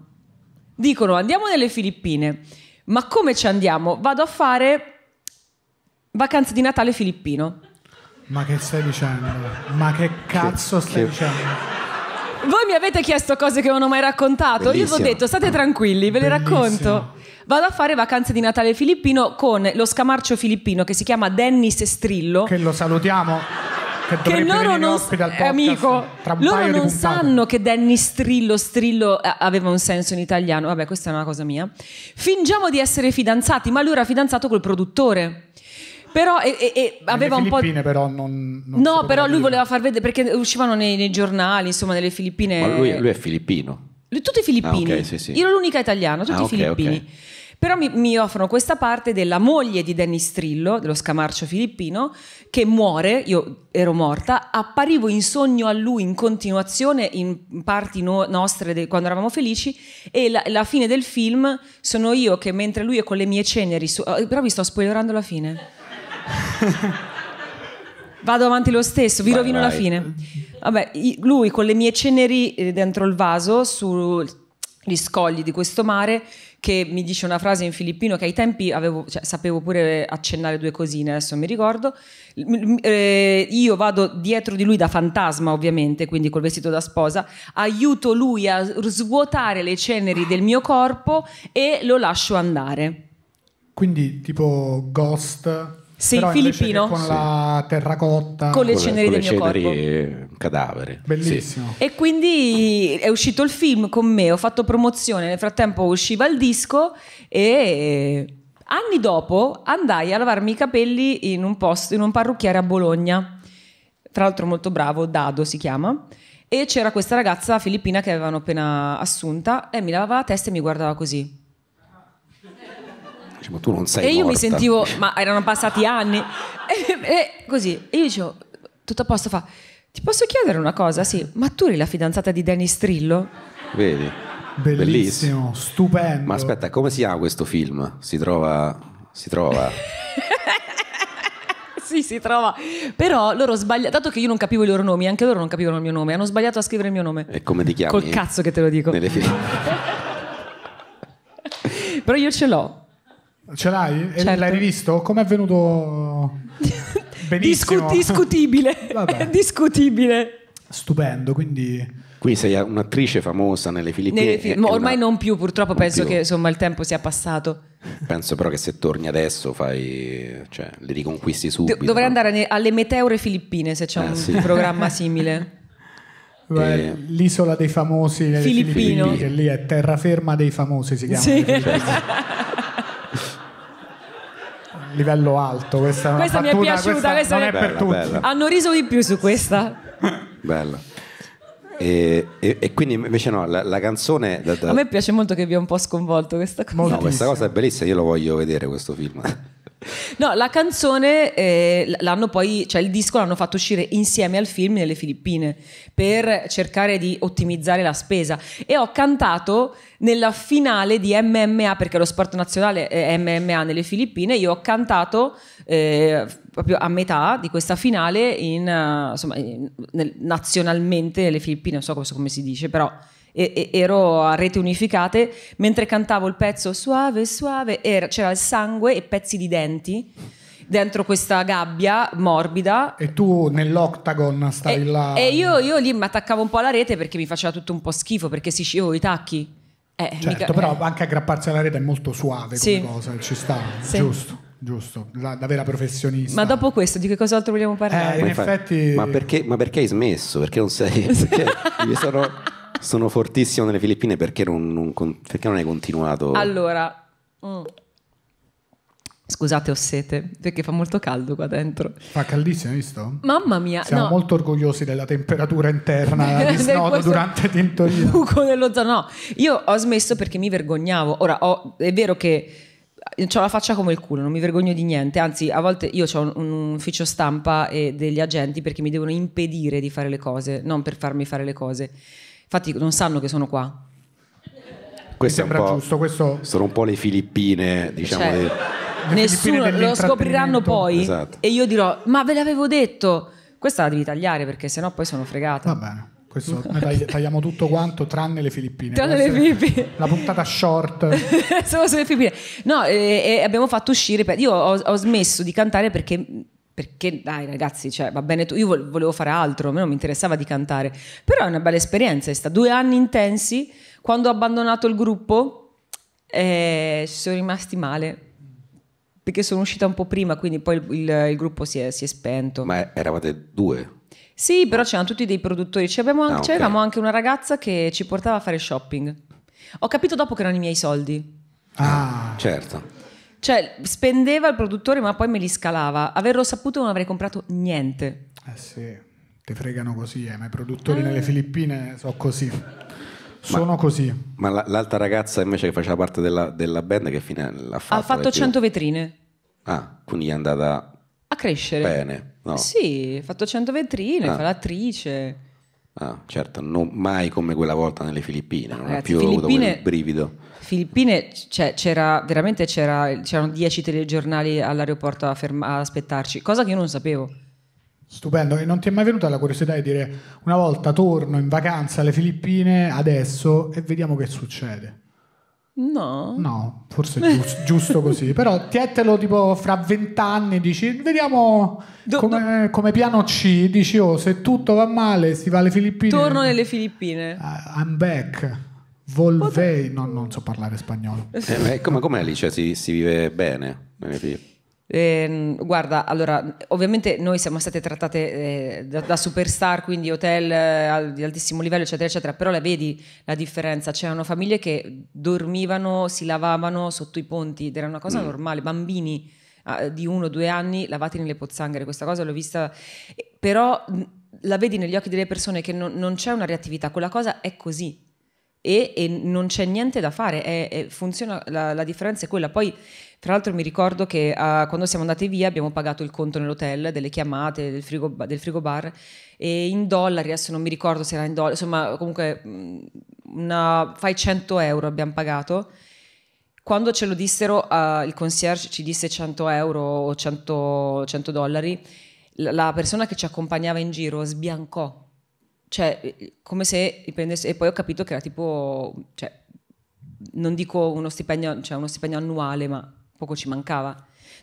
A: dicono andiamo nelle Filippine, ma come ci andiamo? Vado a fare vacanze di Natale filippino.
B: Ma che stai dicendo? Ma che cazzo che, stai che... dicendo?
A: Voi mi avete chiesto cose che non ho mai raccontato. Bellissimo. Io vi ho detto, state tranquilli, ve le racconto. Vado a fare vacanze di Natale filippino con lo scamarcio filippino che si chiama Dennis Strillo.
B: Che lo salutiamo che, che loro non, eh, podcast, amico, loro non sanno
A: che Danny Strillo Strillo eh, aveva un senso in italiano. Vabbè, questa è una cosa mia. Fingiamo di essere fidanzati, ma lui era fidanzato col produttore. Però e, e, e aveva un po'.
B: Filippine, però non.
A: non no, però lui dire. voleva far vedere perché uscivano nei, nei giornali, insomma, nelle Filippine. Ma lui, lui
C: è filippino.
A: tutti i filippini. Ah, okay, sì, sì. Io ero l'unica italiana, tutti ah, i okay, filippini. Okay. Però mi, mi offrono questa parte della moglie di Danny Strillo, dello scamarcio filippino, che muore, io ero morta, apparivo in sogno a lui in continuazione in parti no, nostre de, quando eravamo felici e la, la, fine del film sono io che mentre lui è con le mie ceneri, su, eh, però vi sto spoilerando la fine. Vado avanti lo stesso, vi vai, rovino vai. la fine. Vabbè, lui con le mie ceneri eh, dentro il vaso sugli scogli di questo mare che mi dice una frase in filippino che ai tempi avevo, cioè, sapevo pure accennare due cosine, adesso mi ricordo. Eh, io vado dietro di lui da fantasma, ovviamente, quindi col vestito da sposa, aiuto lui a svuotare le ceneri del mio corpo e lo lascio andare.
B: Quindi tipo ghost sì, Però filippino. Con sì. la terracotta.
A: Con le ceneri del mio ceneri
C: corpo. cadavere. Bellissimo.
A: Sì. E quindi è uscito il film con me, ho fatto promozione, nel frattempo usciva il disco e... Anni dopo andai a lavarmi i capelli in un, posto, in un parrucchiere a Bologna, tra l'altro molto bravo, Dado si chiama, e c'era questa ragazza filippina che avevano appena assunta e mi lavava la testa e mi guardava così.
C: Dice, ma tu non sei E io mi sentivo,
A: ma erano passati anni, e, e così, e io dicevo, tutto a posto, fa, ti posso chiedere una cosa? Sì, ma tu eri la fidanzata di Danny Strillo?
C: Vedi? Bellissimo, Bellissimo.
A: stupendo.
C: Ma aspetta, come si chiama questo film? Si trova... Si trova...
A: sì, si trova. Però loro sbagliano. Dato che io non capivo i loro nomi, anche loro non capivano il mio nome. Hanno sbagliato a scrivere il mio nome. E
C: come ti chiami? Col cazzo che te lo dico. Nelle film.
A: Però
B: io ce l'ho. Ce l'hai? Certo. L'hai rivisto? Com'è venuto?
A: Benissimo. Discu- discutibile. discutibile.
B: Stupendo, quindi...
C: Qui sei un'attrice famosa nelle Filippine. Nelle fi- ormai
A: una... non più, purtroppo non penso più. che insomma, il tempo sia passato.
C: Penso però che se torni adesso fai, cioè, le riconquisti subito. Do- dovrei
A: no? andare alle meteore filippine se c'è eh, un sì. programma simile.
C: Beh, eh.
B: l'isola dei famosi Filippino. Filippine, che lì è terraferma dei famosi si chiama. Sì livello alto. Questa, questa mi è piaciuta, questa,
A: questa non è, bella, per tutti. Bella. Hanno riso di più su questa.
C: bella. E, e, e, quindi invece no, la, la canzone... Da, da... A me
A: piace molto che vi ha un po' sconvolto questa cosa. No, questa cosa
C: è bellissima, io lo voglio vedere questo film.
A: No, la canzone eh, l'hanno poi, cioè il disco l'hanno fatto uscire insieme al film nelle Filippine per cercare di ottimizzare la spesa e ho cantato nella finale di MMA perché lo sport nazionale è MMA nelle Filippine, io ho cantato eh, proprio a metà di questa finale in, uh, insomma, in, nel, nazionalmente nelle Filippine, non so come, come si dice, però e, e, ero a rete unificate, mentre cantavo il pezzo suave, suave, c'era il sangue e pezzi di denti dentro questa gabbia morbida.
B: E tu nell'octagon stai e, là. E
A: io, io lì mi attaccavo un po' alla rete perché mi faceva tutto un po' schifo, perché si scivo i tacchi. Eh, certo, mica, però
B: eh. anche aggrapparsi alla rete è molto suave sì. come cosa, ci sta, sì. giusto.
A: Giusto, la, da vera professionista. Ma dopo questo, di che cos'altro vogliamo parlare? Eh, in ma effetti...
C: Ma, perché, ma perché hai smesso? Perché non sei... Perché sono... Sono fortissimo nelle Filippine perché non, non, perché non hai continuato.
A: Allora, mm. Scusate, ho sete perché fa molto caldo qua dentro. Fa caldissimo, hai visto? Mamma mia! Siamo no. molto
B: orgogliosi della temperatura interna di Snodo durante
A: Tintoria. Buco dell'ozono. No, io ho smesso perché mi vergognavo. Ora, ho, è vero che eh, ho la faccia come il culo, non mi vergogno di niente. Anzi, a volte io ho un, un, ufficio stampa e degli agenti perché mi devono impedire di fare le cose, non per farmi fare le cose. Infatti non sanno che sono qua.
C: Questo Mi sembra giusto. Questo... Sono un po' le Filippine, diciamo. Cioè, le...
A: Nessuno lo scopriranno poi esatto. e io dirò: Ma ve l'avevo detto. Questa la devi tagliare perché sennò poi sono fregata. Va bene. Questo, tagli-
B: tagliamo tutto quanto tranne le Filippine. Tranne le Filippine. La puntata short.
A: Solo sulle Filippine. No, e, e abbiamo fatto uscire. Io ho, ho, smesso di cantare perché perché dai ragazzi, cioè, va bene, tu, io volevo fare altro, a me non mi interessava di cantare, però è una bella esperienza, è stata due anni intensi, quando ho abbandonato il gruppo eh, sono rimasti male, perché sono uscita un po' prima, quindi poi il, il, il gruppo si è, si è, spento. Ma eravate due? Sì, però c'erano tutti dei produttori, c'avevamo anche, ah, okay. c'avevamo anche una ragazza che ci portava a fare shopping, ho capito dopo che erano i miei soldi.
C: Ah, certo.
A: Cioè, spendeva il produttore ma poi me li scalava. Averlo saputo non avrei comprato niente.
B: Eh sì, ti fregano così, eh, ma i produttori eh. nelle Filippine sono così. Sono ma, così.
C: Ma la, l'altra ragazza invece che faceva parte della, della band che fine l'ha fatto? Ha fatto 100 vetrine. Ah, quindi è andata...
A: A crescere. Bene. No. Sì, ha fatto 100 vetrine, ah. fa l'attrice.
C: Ah, certo, non, mai come quella volta nelle Filippine, non Ragazzi, ho più Filippine, avuto quel brivido.
A: Filippine, cioè, c'era, veramente c'era, c'erano dieci telegiornali all'aeroporto a, ferma, a aspettarci, cosa che io non sapevo.
B: Stupendo, e non ti è mai venuta la curiosità di dire una volta torno in vacanza alle Filippine adesso e vediamo che succede? No. No, forse giusto, giusto così. Però tietelo tipo fra vent'anni, dici, vediamo do, come, do... come, piano C, dici, oh, se tutto va male si va alle Filippine. Torno
A: nelle Filippine. Uh,
B: I'm back. Volvei, Pot- no, non so parlare spagnolo.
A: Eh,
C: come, come Alice cioè, si, si vive bene nelle Filippine?
A: Eh, guarda, allora, ovviamente noi siamo state trattate eh, da, da, superstar, quindi hotel eh, di altissimo livello, eccetera, eccetera, però la vedi la differenza? C'erano famiglie che dormivano, si lavavano sotto i ponti ed era una cosa mm. normale, bambini ah, di uno o due anni lavati nelle pozzanghere, questa cosa l'ho vista, però mm, la vedi negli occhi delle persone che non, non c'è una reattività, quella cosa è così, e, e, non c'è niente da fare, è, è funziona, la, la, differenza è quella. Poi tra l'altro mi ricordo che uh, quando siamo andati via abbiamo pagato il conto nell'hotel, delle chiamate, del frigo, del frigo bar e in dollari, adesso non mi ricordo se era in dollari, insomma comunque mm, una, fai 100 euro abbiamo pagato. Quando ce lo dissero, uh, il concierge ci disse 100 euro o 100, 100 dollari, la, la persona che ci accompagnava in giro sbiancò cioè, eh, come se prendesse, e poi ho capito che era tipo, cioè, non dico uno stipendio, cioè uno stipendio annuale, ma poco ci mancava.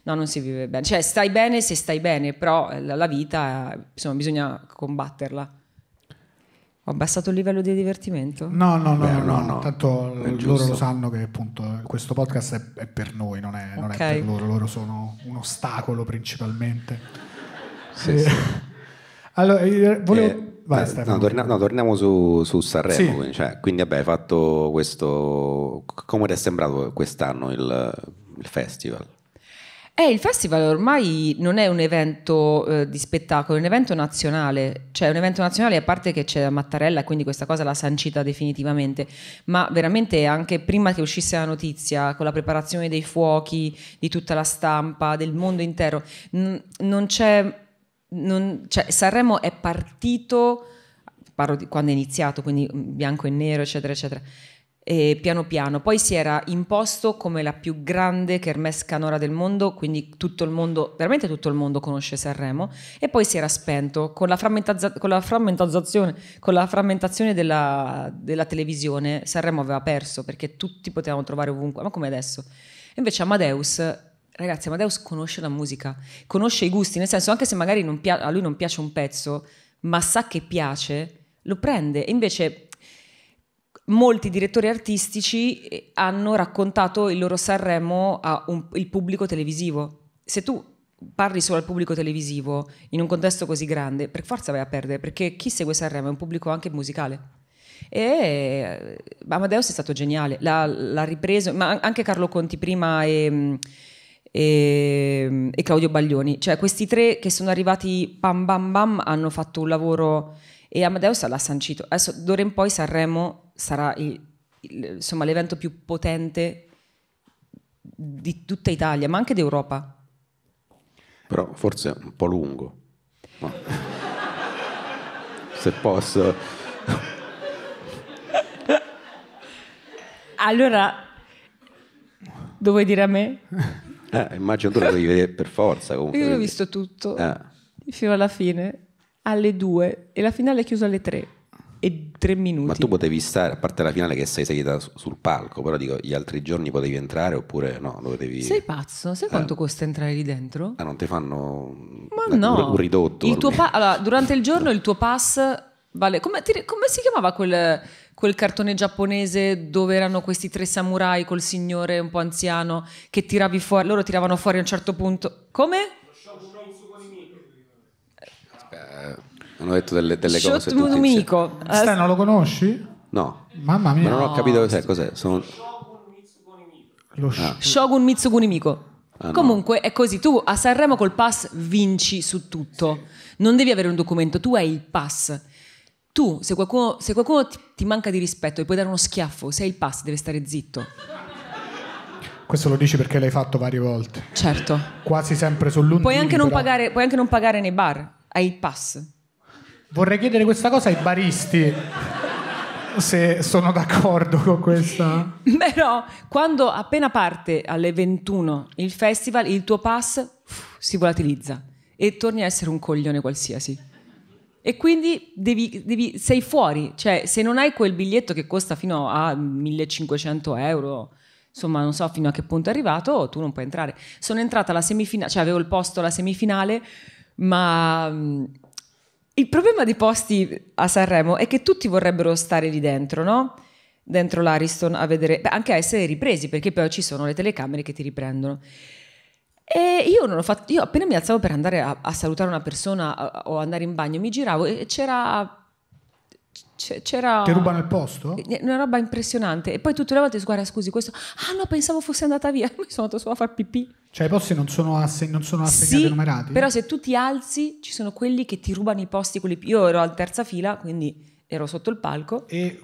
A: No, non si vive bene. Cioè, stai bene se stai bene, però eh, la vita, insomma, bisogna combatterla. Ho abbassato il livello di divertimento? No, no,
B: no, Beh, no, no, no, tanto loro lo sanno che appunto questo podcast è, è per noi, non è, okay. non è, per loro, loro sono un ostacolo principalmente. Sì, sì. Allora, eh, volevo... Eh, Vai, eh, no,
C: torna, no, torniamo su, su Sanremo, sì. cioè, quindi vabbè, hai fatto questo... Come ti è sembrato quest'anno il il festival?
A: Eh, il festival ormai non è un evento eh, di spettacolo, è un evento nazionale, cioè un evento nazionale a parte che c'è Mattarella, quindi questa cosa l'ha sancita definitivamente, ma veramente anche prima che uscisse la notizia, con la preparazione dei fuochi, di tutta la stampa, del mondo intero, n- non c'è... Non, cioè, Sanremo è partito, parlo di quando è iniziato, quindi mm, bianco e nero, eccetera, eccetera eh, piano piano. Poi si era imposto come la più grande kermesse canora del mondo, quindi tutto il mondo, veramente tutto il mondo conosce Sanremo, e poi si era spento con la, frammentazz- con la frammentazione, con la frammentazione della, della, televisione. Sanremo aveva perso perché tutti potevano trovare ovunque, ma come adesso? Invece Amadeus ragazzi, Amadeus conosce la musica, conosce i gusti, nel senso anche se magari pia- a lui non piace un pezzo, ma sa che piace, lo prende. E invece molti direttori artistici eh, hanno raccontato il loro Sanremo al pubblico televisivo. Se tu parli solo al pubblico televisivo in un contesto così grande, per forza vai a perdere, perché chi segue Sanremo è un pubblico anche musicale. E eh, Amadeus è stato geniale, l'ha, l'ha ripreso, ma anche Carlo Conti prima e, e, e Claudio Baglioni, cioè questi tre che sono arrivati pam bam bam hanno fatto un lavoro e Amadeus l'ha sancito. Adesso d'ora in poi Sanremo sarà il, il, insomma, l'evento più potente di tutta Italia, ma anche d'Europa.
C: Però forse un po' lungo. Ma... Se posso.
A: allora, lo dire a me?
C: Eh, immagino tu lo devi vedere per forza comunque. Io ho visto tutto, eh.
A: fino alla fine alle 2 e la finale è chiusa alle 3 e 3 minuti. Ma
C: tu potevi stare, a parte la finale che sei seduta sul palco, però dico, gli altri giorni potevi entrare oppure no, dovevi... Sei
A: pazzo, sai eh. quanto costa entrare lì dentro?
C: Ah, non ti fanno
A: Ma no. un ridotto? Il tuo pa- allora, durante il giorno il tuo pass vale... Come, ti, come si chiamava quel, quel, cartone giapponese dove erano questi tre samurai col signore un po' anziano che tiravi fuori, loro tiravano fuori a un certo punto... Come?
C: Hanno detto delle, delle Shot cose. Shot Munumiko.
B: Stai, non eh, lo conosci?
C: No. Mamma mia. Ma non ho capito cos'è. cos'è. Sono... Lo ah. sh- ah.
A: Shogun Mitsuguni Miko. Ah, Comunque è così, tu a Sanremo col pass vinci su tutto, sì. non devi avere un documento, tu hai il pass. Tu, se qualcuno, se qualcuno ti, ti, manca di rispetto e puoi dare uno schiaffo, se hai il pass deve stare zitto.
B: Questo lo dici perché l'hai fatto varie volte. Certo. Quasi sempre sull'unico. Puoi, puoi,
A: anche non pagare nei bar, hai il pass.
B: Vorrei chiedere questa cosa ai baristi. Se sono d'accordo con questa.
A: Però, quando appena parte alle 21 il festival, il tuo pass uff, si volatilizza e torni a essere un coglione qualsiasi. E quindi devi, devi, sei fuori, cioè se non hai quel biglietto che costa fino a 1500 euro, insomma non so fino a che punto è arrivato, tu non puoi entrare. Sono entrata alla semifinale, cioè avevo il posto alla semifinale, ma mm, il problema dei posti a Sanremo è che tutti vorrebbero stare lì dentro, no? Dentro l'Ariston a vedere, beh, anche a essere ripresi, perché poi ci sono le telecamere che ti riprendono. E io non ho fatto, io appena mi alzavo per andare a, a salutare una persona a, o andare in bagno, mi giravo e c'era c'era... Ti rubano il posto? Eh, eh, una roba impressionante. E poi tutte le volte, guarda, scusi, questo... Ah no, pensavo fosse andata via. Mi sono andato solo a far pipì.
B: Cioè i posti non sono, asse- non sono assegnati sì, numerati? però se
A: tu ti alzi, ci sono quelli che ti rubano i posti. Quelli... Io ero al terza fila, quindi ero sotto il palco. E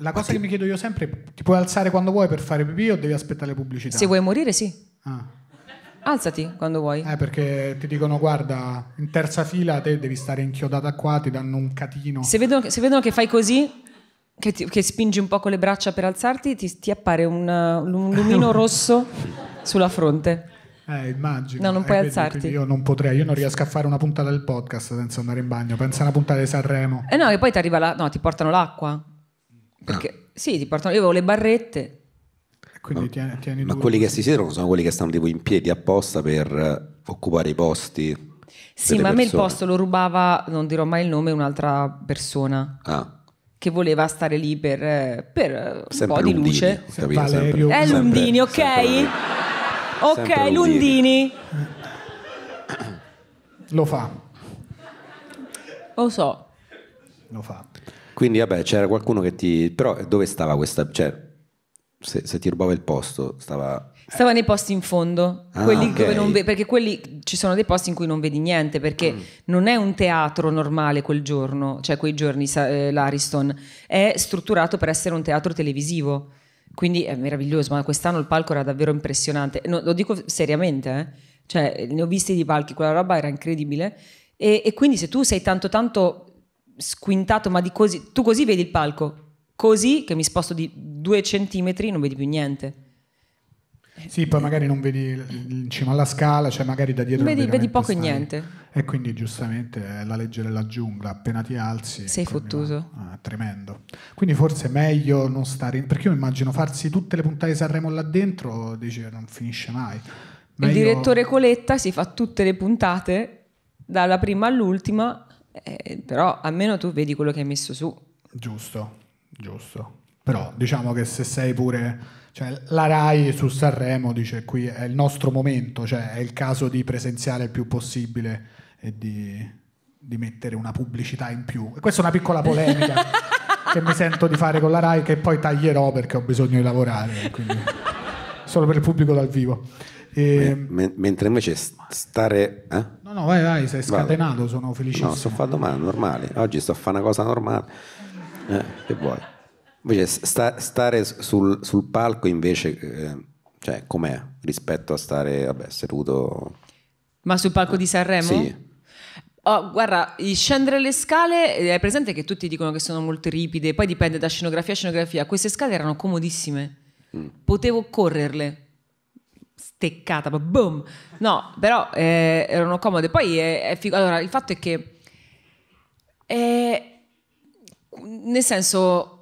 B: la cosa ti... che mi chiedo io sempre, ti puoi alzare quando vuoi per fare pipì o devi aspettare le pubblicità? Se vuoi morire, sì. Ah. Alzati quando vuoi. Eh, perché ti dicono, guarda, in terza fila te devi stare inchiodata qua, ti danno un catino. Se
A: vedono, se vedono che fai così, che, ti, che, spingi un po' con le braccia per alzarti, ti, ti appare un, un lumino rosso
B: sulla fronte. Eh, immagino. No, non eh, puoi eh, alzarti. Quindi, quindi io non potrei, io non riesco a fare una puntata del podcast senza andare in bagno. Pensa a una puntata di Sanremo.
A: Eh no, e poi ti arriva la... No, ti portano l'acqua. Mm. Perché... Sì, ti portano... Io avevo le barrette
C: quindi tieni, tieni Ma duro. quelli che si siedono sono quelli che stanno tipo in piedi apposta per eh, occupare i posti.
A: Sì, ma a me il posto lo rubava, non dirò mai il nome, un'altra persona. Ah. Che voleva stare lì per, eh, per eh, un po' di Lundini, luce. Capito, Valerio. Sempre, è Lundini, ok? Sempre, ok, Lundini. Lundini. Lo fa. Lo so.
C: Lo fa. Quindi vabbè, c'era qualcuno che ti... Però dove stava questa... Cioè, se, se, ti rubava il posto, stava...
A: Eh. Stava nei posti in fondo, ah, quelli okay. ve- perché quelli, ci sono dei posti in cui non vedi niente, perché mm. non è un teatro normale quel giorno, cioè quei giorni eh, l'Ariston, è strutturato per essere un teatro televisivo, quindi è meraviglioso, ma quest'anno il palco era davvero impressionante, no, lo dico seriamente, eh? cioè ne ho visti di palchi, quella roba era incredibile, e, e quindi se tu sei tanto tanto squintato, ma di così, tu così vedi il palco, così che mi sposto di due centimetri non vedi più niente.
B: Sì, poi magari non vedi in cima alla scala, cioè magari da dietro vedi, vedi poco stai. e niente. E quindi giustamente è eh, la legge della giungla, appena ti alzi... Sei fottuto. Ah, tremendo. Quindi forse è meglio non stare... In... Perché io immagino farsi tutte le puntate di Sanremo là dentro, dice non
A: finisce mai.
B: Meglio... Il direttore
A: Coletta si fa tutte le puntate, dalla prima all'ultima, eh, però almeno tu vedi quello che hai messo su. Giusto giusto.
B: Però diciamo che se sei pure... Cioè, la RAI su Sanremo dice qui è il nostro momento, cioè è il caso di presenziare il più possibile e di, di mettere una pubblicità in più. E questa è una piccola polemica che mi sento di fare con la RAI che poi taglierò perché ho bisogno di lavorare, quindi solo per il pubblico dal
C: vivo. Ehm, e... M- mentre invece stare... Eh?
B: No, no, vai, vai, sei scatenato, Vado. sono felicissimo. No, sto a fa
C: domanda normale, oggi sto a fare una cosa normale. Eh, che vuoi? Invece sta, stare sul, sul, palco invece, eh, cioè, com'è rispetto a stare vabbè, seduto?
A: Ma sul palco di Sanremo? Sì. Oh, guarda, scendere le scale, è eh, presente che tutti dicono che sono molto ripide, poi dipende da scenografia a scenografia. Queste scale erano comodissime, mm. potevo correrle, steccata, boom! No, però eh, erano comode. Poi è, eh, è figo. Allora, il fatto è che... Eh, nel senso,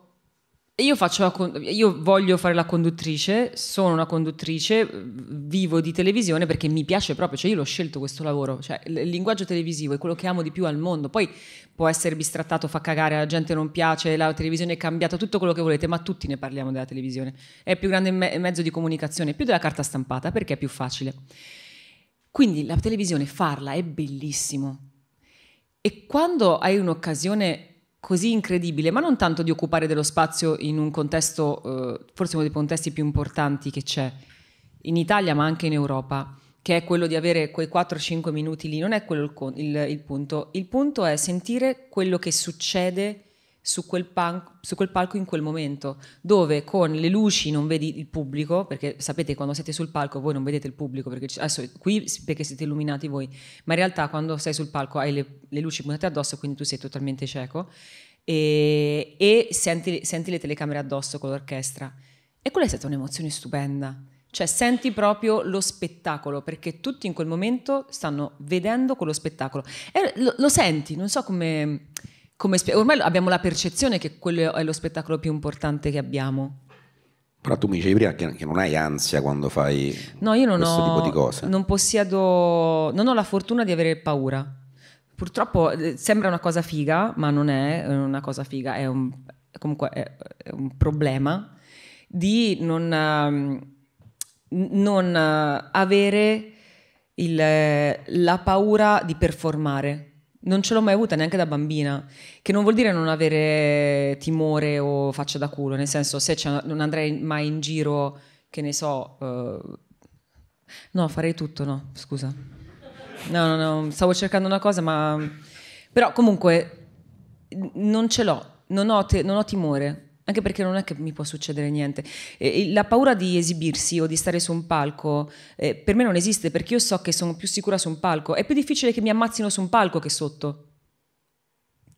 A: io, con- io, voglio fare la conduttrice, sono una conduttrice, vivo di televisione perché mi piace proprio, cioè io l'ho scelto questo lavoro, cioè il linguaggio televisivo è quello che amo di più al mondo, poi può essere bistrattato, fa cagare, la gente non piace, la televisione è cambiata, tutto quello che volete, ma tutti ne parliamo della televisione, è il più grande me- mezzo di comunicazione, più della carta stampata perché è più facile. Quindi la televisione farla è bellissimo e quando hai un'occasione così incredibile, ma non tanto di occupare dello spazio in un contesto, eh, forse uno dei contesti più importanti che c'è in Italia, ma anche in Europa, che è quello di avere quei 4-5 minuti lì, non è quello il, il, il punto. Il punto è sentire quello che succede su quel, pan- su quel, palco in quel momento, dove con le luci non vedi il pubblico, perché sapete quando siete sul palco voi non vedete il pubblico, perché c- adesso qui perché siete illuminati voi, ma in realtà quando sei sul palco hai le, le luci puntate addosso, quindi tu sei totalmente cieco e, e senti, senti le telecamere addosso con l'orchestra. E quella è stata un'emozione stupenda. Cioè senti proprio lo spettacolo, perché tutti in quel momento stanno vedendo quello spettacolo. E lo, lo senti, non so come come spie- ormai abbiamo la percezione che quello è lo spettacolo più importante che abbiamo.
C: Però tu mi dicevi prima che, che non hai ansia quando fai
A: no, io non questo ho, tipo di cose. Non possiedo, non ho la fortuna di avere paura. Purtroppo eh, sembra una cosa figa, ma non è eh, una cosa figa, è un, comunque è, è un problema di non, ehm, non eh, avere il, la paura di performare non ce l'ho mai avuta neanche da bambina, che non vuol dire non avere timore o faccia da culo, nel senso se non andrei mai in giro, che ne so, uh... no, farei tutto, no, scusa. No, no, no, stavo cercando una cosa, ma... Però comunque non ce l'ho, non ho, te- non ho timore, anche perché non è che mi può succedere niente. Eh, la paura di esibirsi o di stare su un palco eh, per me non esiste perché io so che sono più sicura su un palco. È più difficile che mi ammazzino su un palco che sotto.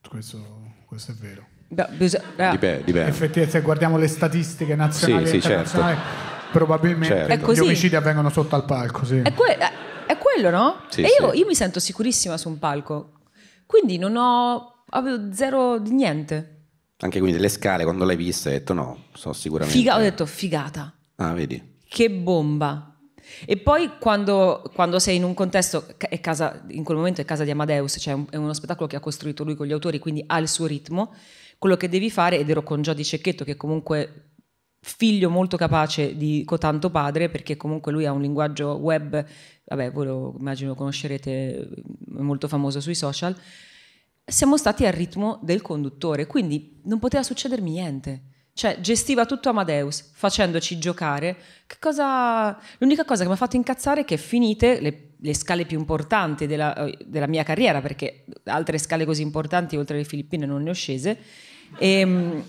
B: Questo, questo è vero.
A: Beh, bis- eh. Ah.
B: Dipende, Effettivamente, se guardiamo le statistiche nazionali sì, sì, certo.
A: probabilmente certo. gli omicidi
B: avvengono sotto al palco. Sì.
A: È, que- eh, è, quello, no? Sì, e io, io mi sento sicurissima su un palco, quindi non ho. avevo zero di niente.
C: Anche quindi delle scale, quando l'hai
A: vista, hai detto no, so sicuramente... Figa, ho detto figata.
C: Ah, vedi.
A: Che bomba. E poi quando, quando, sei in un contesto, casa, in quel momento è casa di Amadeus, cioè è uno spettacolo che ha costruito lui con gli autori, quindi ha il suo ritmo, quello che devi fare, ed ero con Giò di Cecchetto che comunque figlio molto capace di cotanto padre, perché comunque lui ha un linguaggio web, vabbè, voi lo immagino conoscerete, molto famoso sui social, siamo stati al ritmo del conduttore, quindi non poteva succedermi niente. Cioè, gestiva tutto Amadeus facendoci giocare. Cosa... L'unica cosa che mi ha fatto incazzare è che finite le, le scale più importanti della, eh, della, mia carriera, perché altre scale così importanti oltre le Filippine non ne ho scese. E, ehm,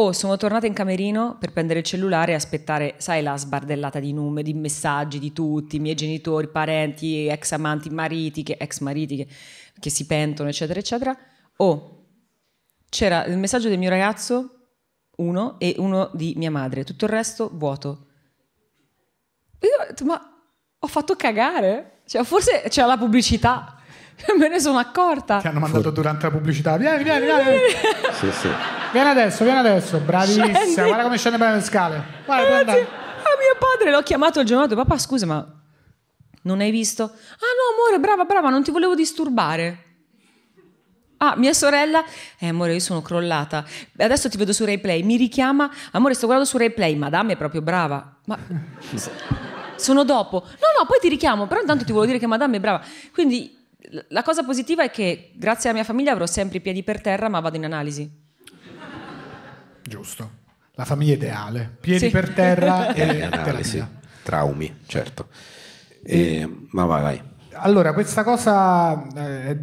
A: Oh, sono tornata in camerino per prendere il cellulare e aspettare, sai, la sbardellata di numeri, di messaggi di tutti, i miei genitori, parenti, ex amanti, mariti, che, ex mariti che, che si pentono, eccetera, eccetera. Oh, c'era il messaggio del mio ragazzo, uno, e uno di mia madre, tutto il resto vuoto. Io ho detto, ma ho fatto cagare? Cioè, forse c'era la pubblicità. Me ne sono accorta. Ti hanno mandato
B: For... durante la pubblicità. Vieni, vieni, vieni. sì, sì.
A: Vieni adesso, vieni adesso. Bravissima. Scendi. Guarda come scende bene le scale. Guarda, Ragazzi, a mio padre l'ho chiamato il giorno dopo. Papà, scusa, ma non hai visto? Ah no, amore, brava, brava, non ti volevo disturbare. Ah, mia sorella, eh amore, io sono crollata. Adesso ti vedo su replay. Mi richiama, amore, sto guardando su replay. Madame è proprio brava. Ma sono dopo. No, no, poi ti richiamo, però intanto ti volevo dire che Madame è brava. Quindi la cosa positiva è che grazie alla mia famiglia avrò sempre i piedi per terra, ma vado in analisi.
B: Giusto. La famiglia ideale. Piedi sì. per terra e analisi.
C: Traumi, certo. E, eh, ma vai, vai.
B: Allora, questa cosa eh,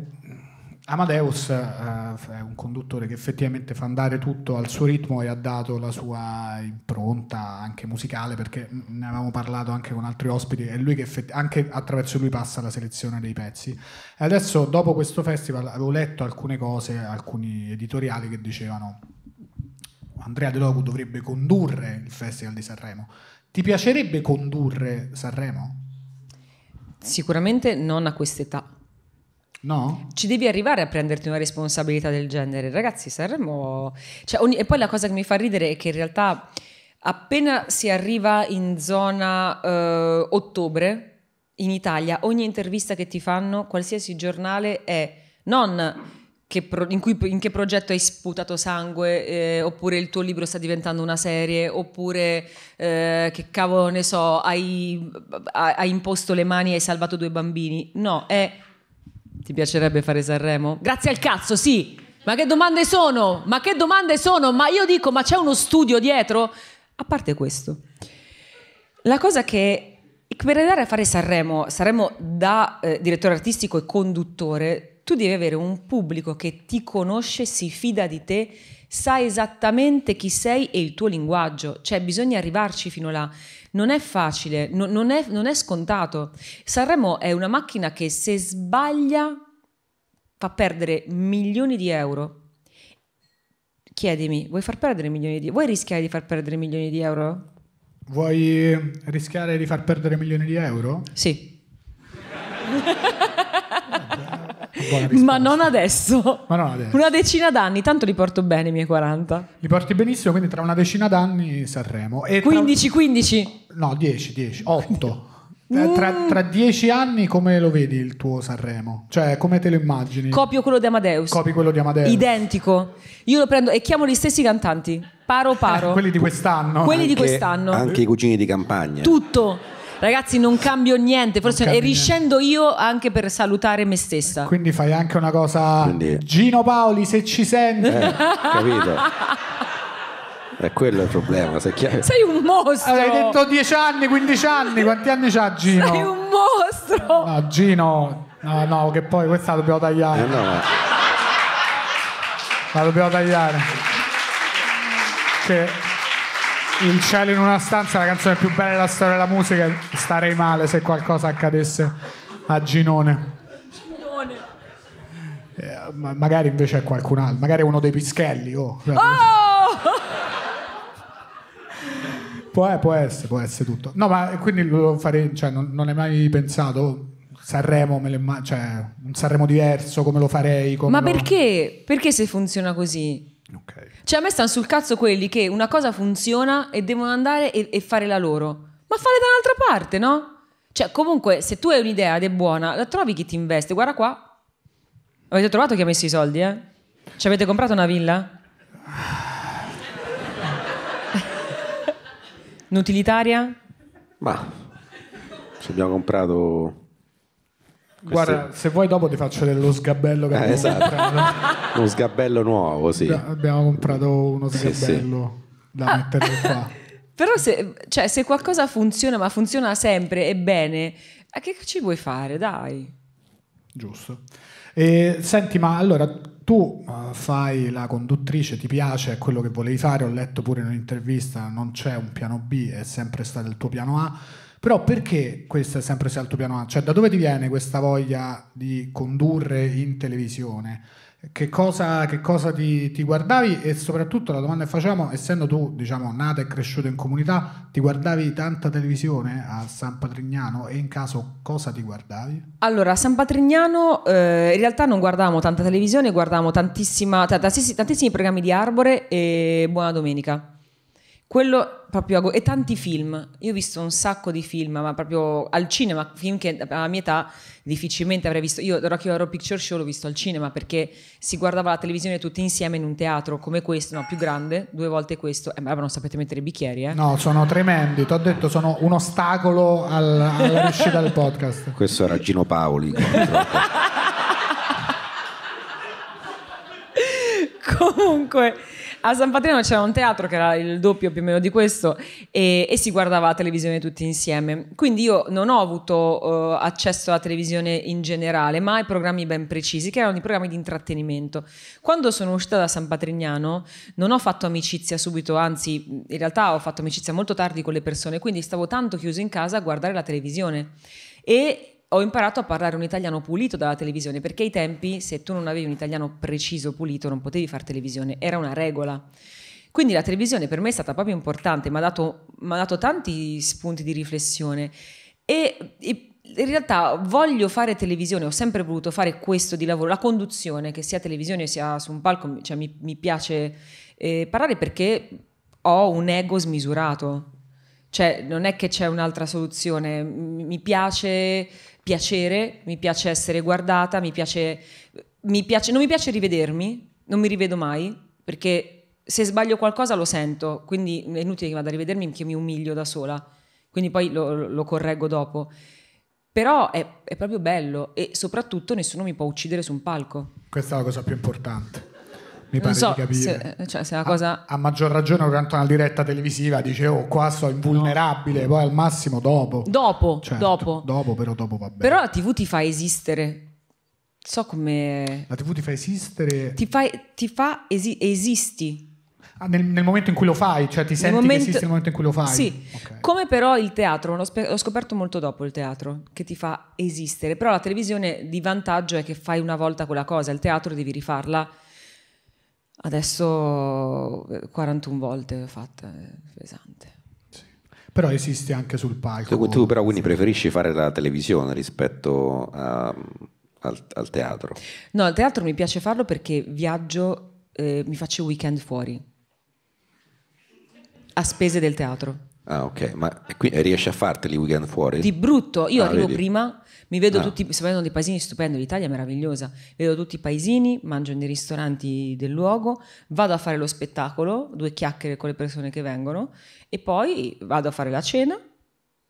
B: Amadeus eh, è un conduttore che effettivamente fa andare tutto al suo ritmo e ha dato la sua impronta anche musicale perché ne avevamo parlato anche con altri ospiti è lui che effetti- anche attraverso lui passa la selezione dei pezzi e adesso dopo questo festival avevo letto alcune cose alcuni editoriali che dicevano Andrea De Logu dovrebbe condurre il festival di Sanremo ti piacerebbe condurre
A: Sanremo? Sicuramente non a quest'età No? Ci devi arrivare a prenderti una responsabilità del genere. Ragazzi, Sanremo... Cioè, ogni... E poi la cosa che mi fa ridere è che in realtà appena si arriva in zona eh, ottobre, in Italia, ogni intervista che ti fanno, qualsiasi giornale, è non... Che pro- in, cui, in, che progetto hai sputato sangue, eh, oppure il tuo libro sta diventando una serie, oppure eh, che cavolo ne so, hai, hai imposto le mani e hai salvato due bambini. No, è ti piacerebbe fare Sanremo? Grazie al cazzo, sì! Ma che domande sono? Ma che domande sono? Ma io dico, ma c'è uno studio dietro? A parte questo, la cosa che per andare a fare Sanremo, Sanremo da eh, direttore artistico e conduttore, tu devi avere un pubblico che ti conosce, si fida di te, sa esattamente chi sei e il tuo linguaggio, cioè bisogna arrivarci fino là non è facile, no, non, è, non è scontato. Sanremo è una macchina che se sbaglia fa perdere milioni di euro. Chiedimi, vuoi far perdere milioni di euro? Vuoi rischiare di far perdere milioni di euro?
B: Vuoi eh, rischiare di far perdere milioni di euro? Sì.
A: Eh, ma non adesso. Ma non adesso. Una decina d'anni, tanto li porto bene i miei 40. Li porti benissimo,
B: quindi tra una decina d'anni Sanremo. E 15, tra... 15? No, 10, 10, 8. Tra, tra, dieci anni come lo vedi il tuo Sanremo? Cioè come te lo immagini? Copio
A: quello di Amadeus. Copio quello di Amadeus. Identico. Io lo prendo e chiamo gli stessi cantanti. Paro paro. Eh, quelli di
C: quest'anno. Quelli anche, di quest'anno. Anche i cugini di campagna.
A: Tutto Ragazzi, non cambio niente, forse e riscendo io anche per salutare me stessa. Quindi
B: fai anche una cosa Quindi... Gino Paoli se ci sente Eh, capito?
C: È quello il problema. Sei, Sei
B: un mostro. Hai detto 10 anni, 15 anni. Quanti anni c'ha Gino? Sei un
A: mostro.
B: No, Gino. No, no, che poi questa la dobbiamo tagliare. Eh no. La dobbiamo tagliare. Che il cielo in una stanza è la canzone più bella della storia della musica. Starei male se qualcosa accadesse a Ginone.
A: Ginone.
B: Eh, ma magari invece è qualcun altro, magari è uno dei Pischelli. Oh! oh! può, può, essere, può essere tutto. No, ma quindi lo farei, cioè, non, non hai mai pensato. Sanremo, cioè, un Sanremo diverso, come lo farei? Come ma lo...
A: perché? Perché se funziona così? Okay. Cioè a me stanno sul cazzo quelli che una cosa funziona e devono andare e, e fare la loro, ma fare da un'altra parte, no? Cioè comunque se tu hai un'idea ed è buona, la trovi chi ti investe, guarda qua. Avete trovato chi ha messo i soldi, eh? Ci avete comprato una villa? Utilitaria?
C: Ma ci abbiamo comprato
A: queste... Guarda, se vuoi dopo ti
B: faccio dello sgabello che eh, abbiamo esatto.
C: comprato. uno sgabello nuovo, sì.
B: Abbiamo comprato uno sgabello sì, da ah. mettere
A: qua. Però se, cioè, se, qualcosa funziona, ma funziona sempre e bene, a eh, che ci vuoi fare, dai?
B: Giusto. Eh, senti, ma allora tu eh, fai la conduttrice, ti piace, è quello che volevi fare, ho letto pure in un'intervista, non c'è un piano B, è sempre stato il tuo piano A però perché questo è sempre se altopiano? Cioè da dove ti viene questa voglia di condurre in televisione? Che cosa, che cosa ti, ti, guardavi e soprattutto la domanda che facciamo, essendo tu diciamo, nata e cresciuta in comunità, ti guardavi tanta televisione a San Patrignano e in caso cosa ti guardavi?
A: Allora, a San Patrignano eh, in realtà non guardavamo tanta televisione, guardavamo tantissimi, tantissimi programmi di Arbore e Buona Domenica quello proprio ago- e tanti film. Io ho visto un sacco di film, ma proprio al cinema, film che alla mia età difficilmente avrei visto. Io Rocky Horror Picture Show l'ho visto al cinema perché si guardava la televisione tutti insieme in un teatro come questo, no, più grande, due volte questo. Eh, ma non sapete mettere i bicchieri, eh?
B: No, sono tremendi, ti ho detto, sono un ostacolo al,
C: alla riuscita del podcast. Questo era Gino Paoli.
A: Comunque a San Patriano c'era un teatro che era il doppio più o meno di questo e, e si guardava la televisione tutti insieme. Quindi io non ho avuto uh, accesso alla televisione in generale, ma ai programmi ben precisi, che erano i programmi di intrattenimento. Quando sono uscita da San Patrignano non ho fatto amicizia subito, anzi in realtà ho fatto amicizia molto tardi con le persone, quindi stavo tanto chiuso in casa a guardare la televisione. E ho imparato a parlare un italiano pulito dalla televisione, perché ai tempi se tu non avevi un italiano preciso, pulito, non potevi fare televisione, era una regola. Quindi la televisione per me è stata proprio importante, mi ha dato, dato, tanti spunti di riflessione e, e in realtà voglio fare televisione, ho sempre voluto fare questo di lavoro, la conduzione, che sia televisione sia su un palco, cioè mi, mi, piace eh, parlare perché ho un ego smisurato, cioè non è che c'è un'altra soluzione, mi piace piacere, mi piace essere guardata, mi piace, mi piace, non mi piace rivedermi, non mi rivedo mai, perché se sbaglio qualcosa lo sento, quindi è inutile che vada a rivedermi perché mi umilio da sola, quindi poi lo, lo correggo dopo. Però è, è proprio bello e soprattutto nessuno mi può uccidere su un palco.
B: Questa è la cosa più importante.
A: Mi pare so, di capire. Se, eh, cioè, se cosa... a, a, maggior ragione
B: durante una diretta televisiva dice oh qua sono invulnerabile, no. poi al massimo dopo. Dopo, certo, dopo. Dopo però dopo va bene.
A: Però la TV ti fa esistere. So come... La TV
B: ti fa esistere...
A: Ti fa, ti fa esi- esisti. Ah, nel, nel, momento in cui lo
B: fai, cioè ti senti nel momento... che esiste nel momento in cui lo fai. Sì,
A: okay. come però il teatro, l'ho, spe- l'ho, scoperto molto dopo il teatro, che ti fa esistere, però la televisione di vantaggio è che fai una volta quella cosa, il teatro devi rifarla Adesso 41 eh, volte l'ho fatta, è eh, pesante.
B: Sì. Però esiste anche sul palco.
C: Tu, tu però quindi preferisci fare la televisione rispetto a, ehm, al, al, teatro?
A: No, al teatro mi piace farlo perché viaggio, eh, mi faccio weekend fuori, a spese del teatro.
C: Ah, ok, ma qui riesci a farteli weekend fuori? Di
A: brutto, io ah, arrivo vedi? prima, mi vedo ah. tutti, si vedono dei paesini stupendi, l'Italia è meravigliosa, vedo tutti i paesini, mangio nei ristoranti del luogo, vado a fare lo spettacolo, due chiacchiere con le persone che vengono e poi vado a fare la cena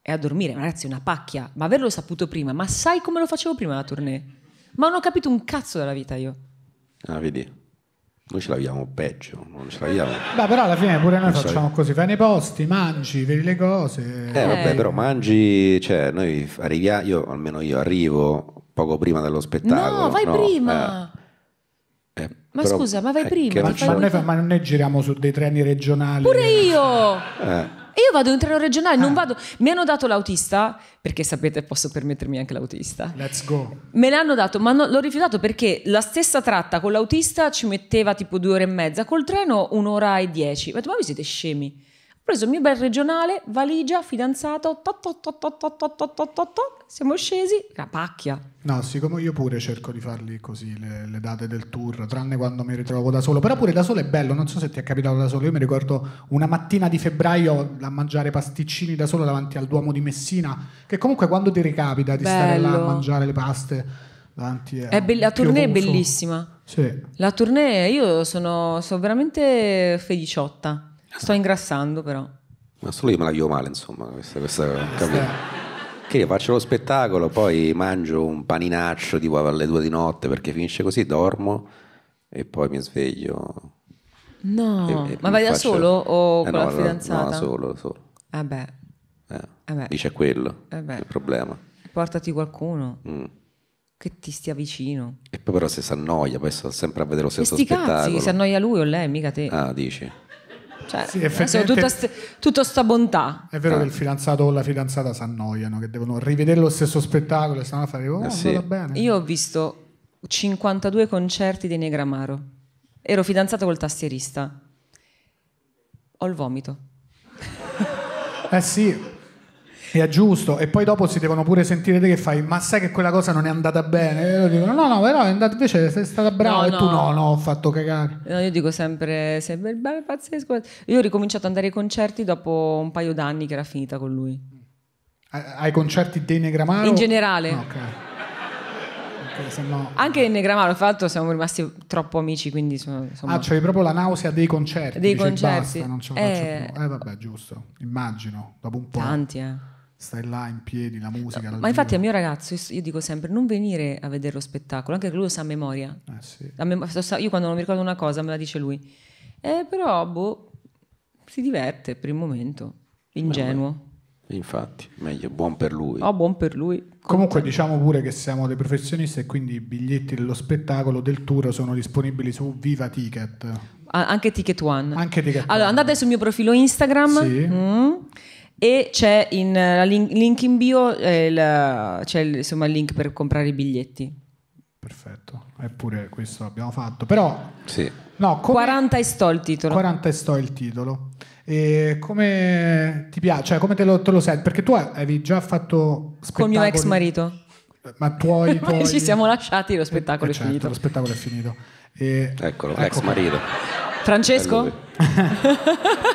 A: e a dormire, ma ragazzi è una pacchia, ma averlo saputo prima, ma sai come lo facevo prima la tournée? Ma non ho capito un cazzo della vita io.
C: Ah, vedi? Noi ce l'abbiamo peggio, non ce l'abbiamo.
A: Beh, però alla fine pure
C: noi non facciamo so...
B: così: fai nei posti, mangi, vedi le cose. Eh, vabbè, eh. però
C: mangi, cioè, noi arriviamo, io almeno io arrivo poco prima dello spettacolo. No, vai no, prima. Eh, eh,
B: ma però, scusa, ma vai eh, prima? Ma, ma, noi, ma, noi, giriamo su dei treni regionali. Pure
A: io! Eh. E io vado in treno regionale, ah. non vado. Mi hanno dato l'autista, perché sapete, posso permettermi anche l'autista. Let's go. Me l'hanno dato, ma no, l'ho rifiutato perché la stessa tratta con l'autista ci metteva tipo due ore e mezza, col treno un'ora e dieci. Ma tu, ma voi siete scemi preso il mio bel regionale, valigia, fidanzato, tot, tot, tot, siamo scesi, la pacchia.
B: No, siccome io pure cerco di farli così le, le, date del tour, tranne quando mi ritrovo da solo, però pure da solo è bello, non so se ti è capitato da solo, io mi ricordo una mattina di febbraio a mangiare pasticcini da solo davanti al Duomo di Messina, che comunque quando ti ricapita di bello. stare là a mangiare le paste davanti a... È be- la tournée è bellissima.
C: Sì.
A: La tournée, io sono, sono veramente feliciotta Sto ingrassando però.
C: Ma solo io me la vivo male, insomma, questa, questa, che io faccio lo spettacolo, poi mangio un paninaccio tipo alle due di notte perché finisce così, dormo e poi mi sveglio.
A: No, e, e ma vai da solo o eh con no, la fidanzata? No, da solo, solo. Vabbè.
C: Eh, Vabbè. Eh, eh Dice quello, Vabbè. Eh il problema.
A: Portati qualcuno. Mm che ti stia vicino.
C: E poi però se si annoia, poi sto sempre a vedere lo stesso spettacolo. Cazzi, si
A: annoia lui o lei, mica te. Ah, dici. Cioè, sì, tutta st- tutto sta bontà. È vero eh. che il
B: fidanzato o la fidanzata si annoiano, che devono rivedere lo stesso spettacolo e stanno a fare, oh, eh, sì.
A: bene. Io ho visto 52 concerti di Negramaro. Ero fidanzato col tastierista. Ho il vomito.
B: Eh sì, e è giusto e poi dopo si devono pure sentire te che fai ma sai che quella cosa non è andata bene e loro dicono no no però è andata, invece sei stata brava no, e no. tu no no ho fatto cagare
A: no, io dico sempre sei bello bel pazzesco io ho ricominciato ad andare ai concerti dopo un paio d'anni che era finita con lui
B: ai concerti dei Negramaro? in generale no, ah, okay. No...
A: Anche in Negramaro, tra siamo rimasti troppo amici, quindi sono, insomma... Ah, c'è proprio
B: la nausea dei concerti. Dei concerti. Basta, non ce la eh... faccio
A: più. Eh vabbè, giusto. Immagino, dopo un po'. Tanti, eh stai là in piedi, la
B: musica. No, ma infatti
A: al mio ragazzo, io, dico sempre, non venire a vedere lo spettacolo, anche che lui lo sa a memoria. Eh sì. io quando non mi ricordo una cosa me la dice lui. Eh, però, boh, si diverte per il momento, ingenuo. Vabbè. Infatti, meglio, buon per lui. Oh, buon per lui.
B: Comunque diciamo pure che siamo dei professionisti e quindi i biglietti dello spettacolo, del tour, sono disponibili su Viva Ticket.
A: anche Ticket One. Anche Ticket allora, One. andate sul mio profilo Instagram. Sì. Mm e c'è in uh, link, link, in bio, eh, c'è il, insomma il link per comprare i biglietti. Perfetto,
B: eppure questo l'abbiamo fatto. Però sì.
A: no, come... 40 e sto il titolo. 40 e sto il titolo.
B: E come ti piace? Cioè, come te lo, te lo senti? Perché tu avevi già fatto spettacoli...
A: Con mio ex marito. Ma tuoi, tuoi... ci siamo lasciati, lo spettacolo eh, certo, è finito. Lo spettacolo è finito. E...
C: Eccolo, ecco. ex marito.
A: Francesco?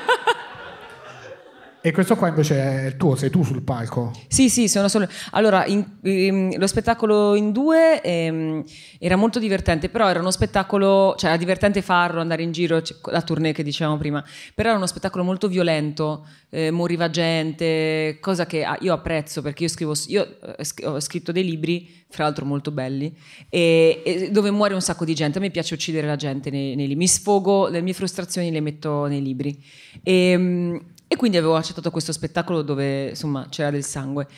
B: E questo qua invece è il tuo, sei tu sul palco?
A: Sì, sì, sono solo... Allora, in, in, lo spettacolo in due ehm, era molto divertente, però era uno spettacolo, cioè era divertente farlo, andare in giro, cioè, la tournée che dicevamo prima, però era uno spettacolo molto violento, eh, moriva gente, cosa che ah, io apprezzo perché io, scrivo, io eh, ho scritto dei libri, fra l'altro molto belli, e, e dove muore un sacco di gente, a me piace uccidere la gente nei, nei libri, mi sfogo, le mie frustrazioni le metto nei libri. E, ehm, e quindi avevo accettato questo spettacolo dove insomma c'era del sangue.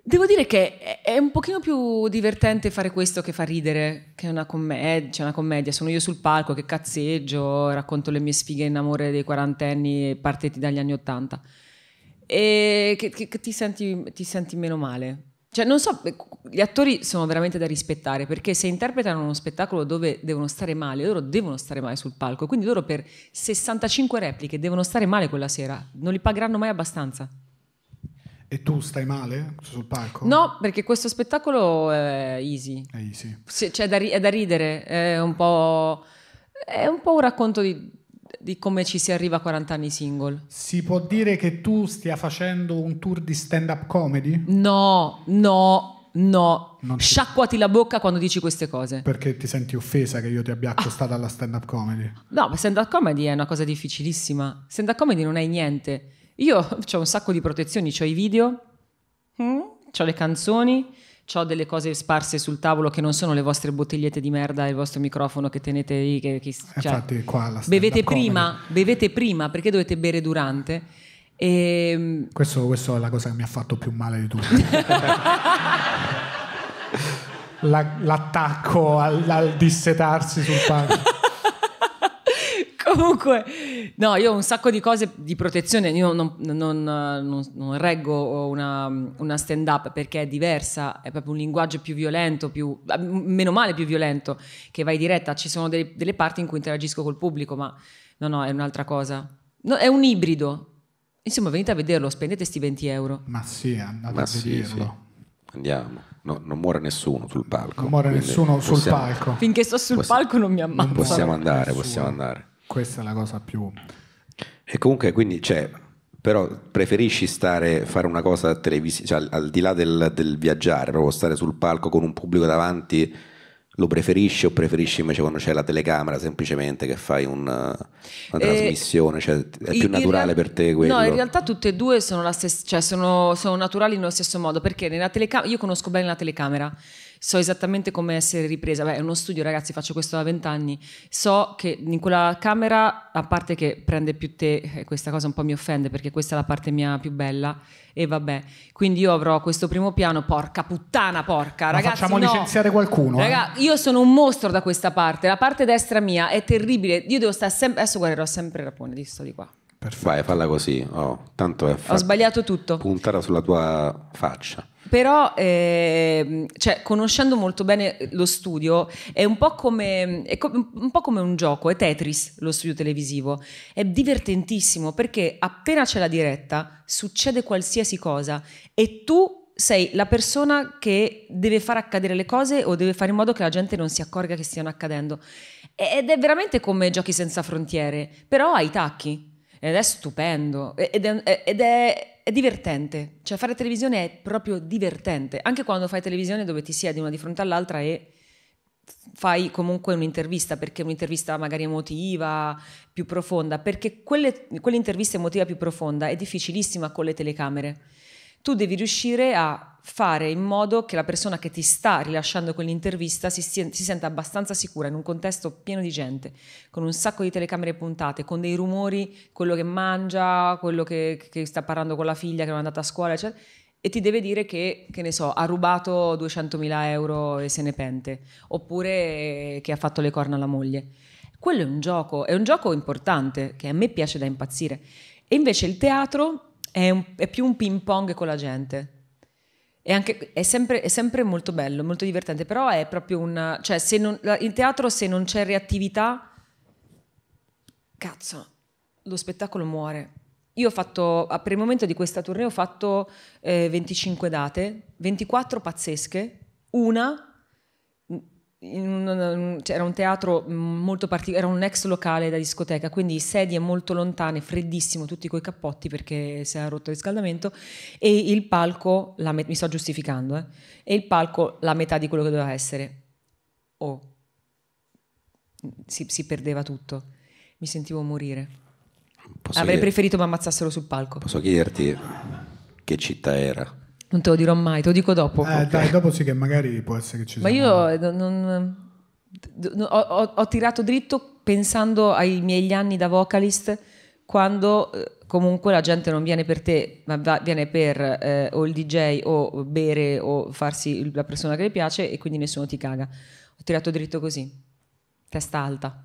A: Devo dire che è un pochino più divertente fare questo che far ridere, che è una, commed- cioè una commedia. Sono io sul palco che cazzeggio, racconto le mie sfighe in amore dei quarantenni partiti dagli anni Ottanta. E che, che, che ti, senti, ti senti meno male. Cioè, non so, gli attori sono veramente da rispettare perché se interpretano uno spettacolo dove devono stare male, loro devono stare male sul palco, quindi loro per 65 repliche devono stare male quella sera, non li pagheranno mai abbastanza.
B: E tu stai male sul palco?
A: No, perché questo spettacolo è easy. È easy. cioè, da, è da ridere, è un po'. È un po' un racconto di di come ci si arriva a 40 anni single.
B: Si può dire che tu stia facendo un tour di stand-up comedy?
A: No, no, no. Non ti... Sciacquati la bocca quando dici queste cose. Perché ti senti
B: offesa che io ti abbia accostato ah. alla stand-up comedy?
A: No, ma stand-up comedy è una cosa difficilissima. Stand-up comedy non è niente. Io ho un sacco di protezioni, ho i video, mm? Hm? ho le canzoni, ho delle cose sparse sul tavolo che non sono le vostre bottigliette di merda e il vostro microfono che tenete lì. Che, che, cioè, Infatti, qua la bevete prima, bevete prima perché dovete bere durante. E... Ehm,
B: questo, questo, è la cosa che mi ha fatto più male di tutto. la, l'attacco al, al dissetarsi sul palco.
A: Comunque, no, io ho un sacco di cose di protezione, io non, non, non, non reggo una, una stand up perché è diversa, è proprio un linguaggio più violento, più, meno male più violento, che vai diretta, ci sono delle, delle, parti in cui interagisco col pubblico, ma no, no, è un'altra cosa. No, è un ibrido. Insomma, venite a vederlo, spendete sti 20 euro. Ma sì,
B: andate
C: ma a sì, vederlo. Sì. Andiamo. No, non muore nessuno sul palco. Non muore nessuno sul possiamo, palco. Finché sto sul possiamo, palco non mi ammazzo. Possiamo andare, nessuno. possiamo andare.
B: Questa è la cosa più...
C: E comunque quindi c'è, cioè, però preferisci stare, fare una cosa televisiva, cioè, al di là del, del, viaggiare, proprio stare sul palco con un pubblico davanti, lo preferisci o preferisci invece quando c'è la telecamera semplicemente che fai una,
A: una eh, trasmissione?
C: Cioè, è più naturale real... per te quello? No, in realtà
A: tutte e due sono, stessa, cioè sono, sono naturali nello stesso modo, perché nella telecamera, io conosco bene la telecamera so esattamente come essere ripresa. Beh, è uno studio, ragazzi, faccio questo da vent'anni. So che in quella camera, a parte che prende più te, eh, questa cosa un po' mi offende perché questa è la parte mia più bella. E vabbè, quindi io avrò questo primo piano, porca puttana, porca, Ma ragazzi. Facciamo no. licenziare
B: qualcuno. Eh? Raga,
A: eh? io sono un mostro da questa parte. La parte destra mia è terribile. Io devo stare sempre. Adesso guarderò sempre Rapone, di sto di qua.
C: Perfetto. Vai, falla così. Oh, tanto è fatto. Ho sbagliato tutto. Puntata sulla tua faccia
A: però eh, cioè, conoscendo molto bene lo studio è, un po, come, è co- un po' come un gioco, è Tetris lo studio televisivo, è divertentissimo perché appena c'è la diretta succede qualsiasi cosa e tu sei la persona che deve far accadere le cose o deve fare in modo che la gente non si accorga che stiano accadendo. Ed è veramente come giochi senza frontiere, però hai tacchi. Ed è stupendo. Ed è, ed è è divertente, cioè fare televisione è proprio divertente, anche quando fai televisione dove ti siedi una di fronte all'altra e fai comunque un'intervista, perché un'intervista magari emotiva, più profonda, perché quelle, quell'intervista emotiva più profonda è difficilissima con le telecamere. Tu devi riuscire a fare in modo che la persona che ti sta rilasciando quell'intervista si, si senta abbastanza sicura in un contesto pieno di gente, con un sacco di telecamere puntate, con dei rumori, quello che mangia, quello che, che sta parlando con la figlia che non è andata a scuola, eccetera e ti deve dire che, che ne so, ha rubato 200.000 euro e se ne pente, oppure che ha fatto le corna alla moglie. Quello è un gioco, è un gioco importante che a me piace da impazzire. E invece il teatro è, un, è più un ping pong con la gente. È, anche, è, sempre, è, sempre, molto bello, molto divertente, però è proprio un... Cioè, se non, il teatro se non c'è reattività, cazzo, lo spettacolo muore. Io ho fatto, per il momento di questa tournée ho fatto eh, 25 date, 24 pazzesche, una un, cioè, era un teatro mm, molto particolare, era un ex locale da discoteca, quindi sedie molto lontane, freddissimo, tutti coi cappotti perché si era rotto il riscaldamento e il palco, met- mi sto giustificando, eh? e il palco la metà di quello che doveva essere. Oh, si, si perdeva tutto, mi sentivo morire. Posso Avrei chied- preferito mi ammazzassero sul palco. Posso
C: chiederti che città era?
A: Non te lo dirò mai, te lo dico dopo. Eh, dai, dopo sì che magari può essere che ci sia. Ma io non, ho, ho, ho, tirato dritto pensando ai miei anni da vocalist, quando eh, comunque la gente non viene per te, ma va, viene per eh, o il DJ o bere o farsi la persona che le piace e quindi nessuno ti caga. Ho tirato dritto così, testa alta.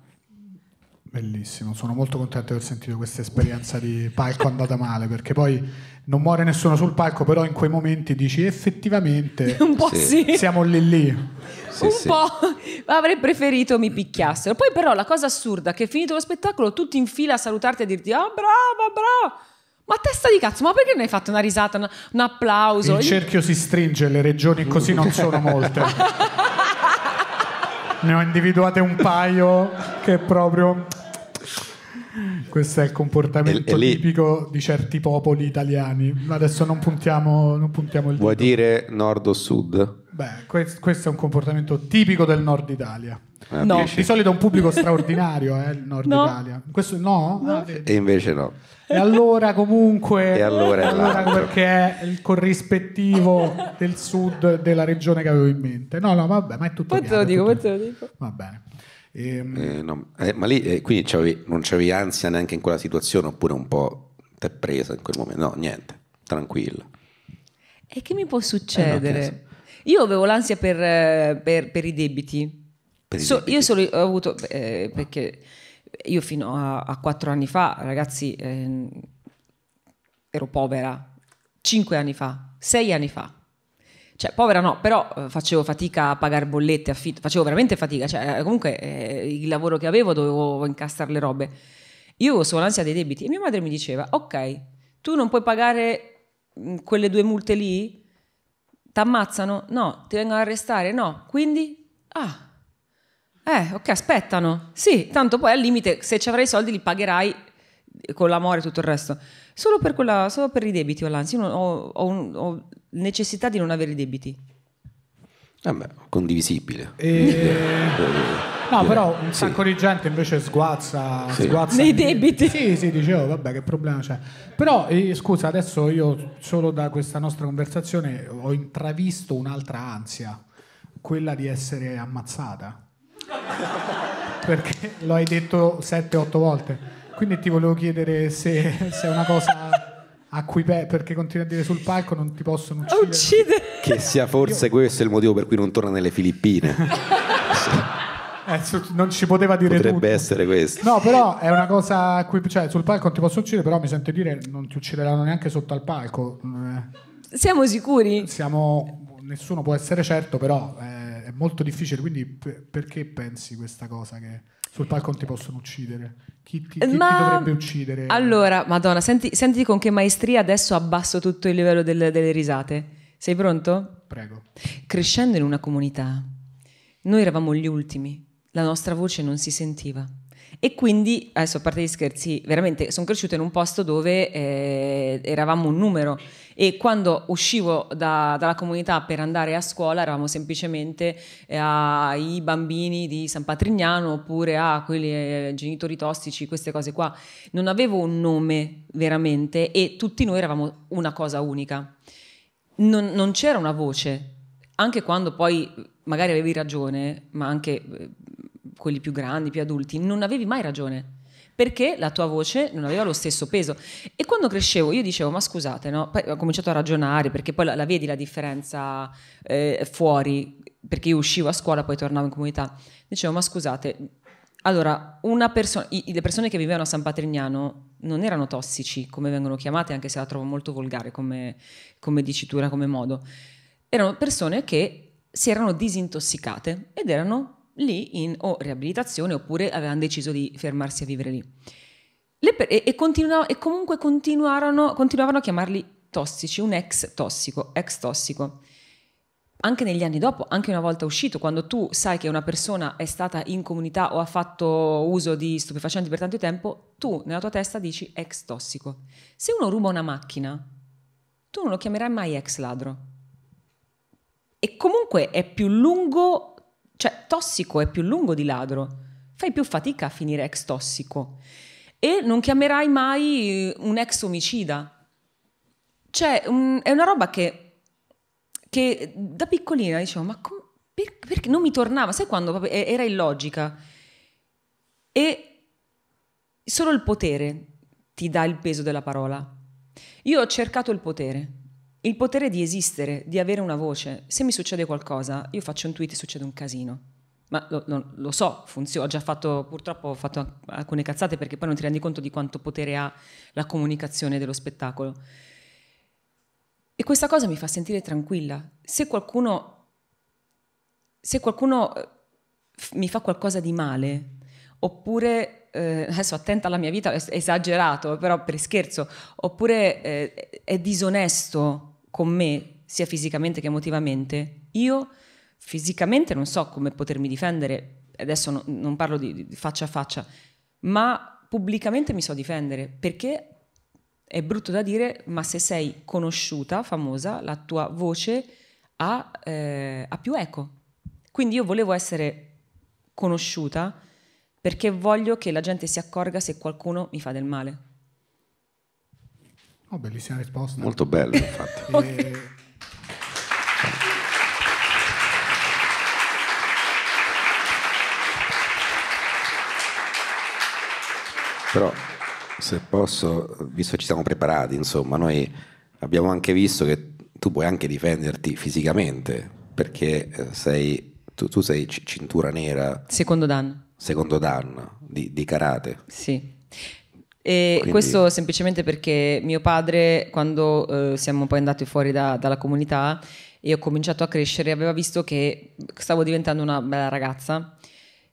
B: Bellissimo, sono molto contento di aver sentito questa esperienza di palco andata male, perché poi non muore nessuno sul palco, però in quei momenti dici effettivamente un po' sì. siamo lì lì.
A: Sì, un sì. po' avrei preferito mi picchiassero. Poi però la cosa assurda è che finito lo spettacolo tutti in fila a salutarti e dirti oh, ah, bravo, bravo. Ma testa di cazzo, ma perché non hai fatto una risata, un, un applauso? Il cerchio
B: si stringe, le regioni così non sono molte. ne ho individuate un paio che proprio questo è il comportamento e, e tipico di certi popoli italiani. Adesso non puntiamo, non puntiamo il dito. Vuoi
C: dire nord o sud? Beh,
B: questo, questo è un comportamento tipico del nord Italia. Ah, no. Di solito è un pubblico straordinario, eh, il nord no. Italia. Questo no?
C: no. Ah, e invece no
B: e allora comunque e allora, allora perché è il corrispettivo del sud della regione che avevo in mente no no vabbè ma è tutto poi te lo dico poi te lo dico va bene
A: eh, ehm... eh,
C: no, eh, ma lì eh, quindi c'avevi, non c'avevi ansia neanche in quella situazione oppure un po' t'è presa in quel momento no niente tranquilla
A: e che mi può eh, succedere no, io avevo l'ansia per, eh, per, per i debiti, per i debiti. io solo ho avuto perché io fino a, quattro anni fa, ragazzi, eh, ero povera. Cinque anni fa, sei anni fa. Cioè, povera no, però eh, facevo fatica a pagare bollette, affitto, facevo veramente fatica. Cioè, eh, comunque eh, il lavoro che avevo dovevo incastrare le robe. Io avevo solo l'ansia dei debiti e mia madre mi diceva, ok, tu non puoi pagare mm, quelle due multe lì? T'ammazzano? No. Ti vengono a arrestare? No. Quindi? Ah, eh, ok, aspettano. Sì, tanto poi al limite, se ci avrai i soldi li pagherai con l'amore e tutto il resto. Solo per, quella, solo per i debiti ho ho, ho, un, ho necessità di non avere i debiti.
C: Eh condivisibile. E... Eh, no, però un sacco
B: sì. di gente invece sguazza, sì. sguazza nei debiti. Sì, sì, dicevo, vabbè, che problema c'è. Però eh, scusa, adesso io solo da questa nostra conversazione ho intravisto un'altra ansia, quella di essere ammazzata. Perché lo hai detto 7-8 volte. Quindi ti volevo chiedere se, se è una cosa a cui pe- perché continui a dire sul palco non ti possono uccidere.
A: Uccide.
C: Che sia forse Io... questo il motivo per cui non torna nelle Filippine. Eh, non ci poteva dire Potrebbe tutto. essere questo.
B: No, però è una cosa a cui cioè, sul palco non ti posso uccidere, però mi sento dire non ti uccideranno neanche sotto al palco. Eh. Siamo sicuri? Siamo, nessuno può essere certo, però eh, molto difficile, quindi per, perché pensi questa cosa che sul palco ti possono uccidere? Chi ti, chi Ma... ti dovrebbe uccidere?
A: Allora, Madonna, senti, senti, con che maestria adesso abbasso tutto il livello del, delle risate. Sei pronto? Prego. Crescendo in una comunità, noi eravamo gli ultimi, la nostra voce non si sentiva. E quindi, adesso a parte gli scherzi, veramente sono cresciuta in un posto dove eh, eravamo un numero e quando uscivo da, dalla comunità per andare a scuola eravamo semplicemente eh, ai bambini di San Patrignano oppure a quelli eh, genitori tossici, queste cose qua. Non avevo un nome veramente e tutti noi eravamo una cosa unica. non, non c'era una voce, anche quando poi magari avevi ragione, ma anche eh, quelli più grandi, più adulti, non avevi mai ragione perché la tua voce non aveva lo stesso peso. E quando crescevo io dicevo, ma scusate, no? Poi ho cominciato a ragionare, perché poi la, la vedi la differenza eh, fuori, perché io uscivo a scuola, poi tornavo in comunità. Dicevo, ma scusate, allora, perso- i- le persone che vivevano a San Patrignano non erano tossici, come vengono chiamate, anche se la trovo molto volgare come, come dicitura, come modo. Erano persone che si erano disintossicate ed erano lì in o riabilitazione oppure avevano deciso di fermarsi a vivere lì. Per- e, e, e, comunque continuarono, continuavano a chiamarli tossici, un ex tossico, ex tossico. Anche negli anni dopo, anche una volta uscito, quando tu sai che una persona è stata in comunità o ha fatto uso di stupefacenti per tanto tempo, tu nella tua testa dici ex tossico. Se uno ruba una macchina, tu non lo chiamerai mai ex ladro. E comunque è più lungo cioè, tossico è più lungo di ladro, fai più fatica a finire ex tossico e non chiamerai mai eh, un ex omicida. Cioè, un, è una roba che, che da piccolina dicevo, ma com, per, perché non mi tornava? Sai quando era illogica? E solo il potere ti dà il peso della parola. Io ho cercato il potere il potere di esistere, di avere una voce. Se mi succede qualcosa, io faccio un tweet e succede un casino. Ma lo, lo, lo so, funziona. Ho già fatto, purtroppo ho fatto alcune cazzate perché poi non ti rendi conto di quanto potere ha la comunicazione dello spettacolo. E questa cosa mi fa sentire tranquilla. Se qualcuno, se qualcuno eh, mi fa qualcosa di male, oppure eh, adesso attenta alla mia vita, è esagerato, però per scherzo, oppure eh, è disonesto con me, sia fisicamente che emotivamente, io fisicamente non so come potermi difendere, adesso no, non parlo di, di, faccia a faccia, ma pubblicamente mi so difendere perché è brutto da dire, ma se sei conosciuta, famosa, la tua voce ha, eh, ha più eco. Quindi io volevo essere conosciuta perché voglio che la gente si accorga se qualcuno mi fa del male.
B: Oh, bellissima risposta. Molto bella, infatti. okay.
C: Però, se posso, visto che ci siamo preparati, insomma, noi abbiamo anche visto che tu puoi anche difenderti fisicamente, perché eh, sei, tu, tu sei cintura nera.
A: Secondo Dan.
C: Secondo Dan, di, di karate. Sì.
A: E Quindi... questo semplicemente perché mio padre, quando eh, siamo poi andati fuori da, dalla comunità e ho cominciato a crescere, aveva visto che stavo diventando una bella ragazza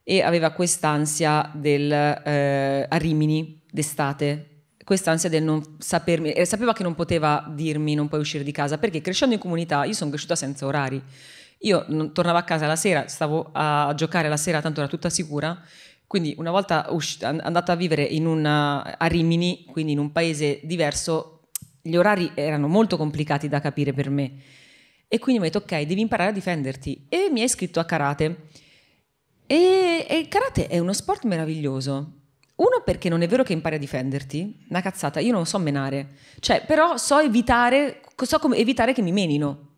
A: e aveva quest'ansia del eh, a Rimini d'estate quest'ansia del non sapermi, eh, sapeva che non poteva dirmi non puoi uscire di casa, perché crescendo in comunità io sono cresciuta senza orari. Io non, tornavo a casa la sera, stavo a giocare la sera, tanto era tutta sicura, quindi una volta usc- andata a vivere una, a Rimini, quindi in un paese diverso, gli orari erano molto complicati da capire per me. E quindi mi ha detto, ok, devi imparare a difenderti. E mi ha iscritto a karate. E, e il karate è uno sport meraviglioso. Uno perché non è vero che impari a difenderti, una cazzata, io non so menare, cioè però so evitare, so come evitare che mi menino,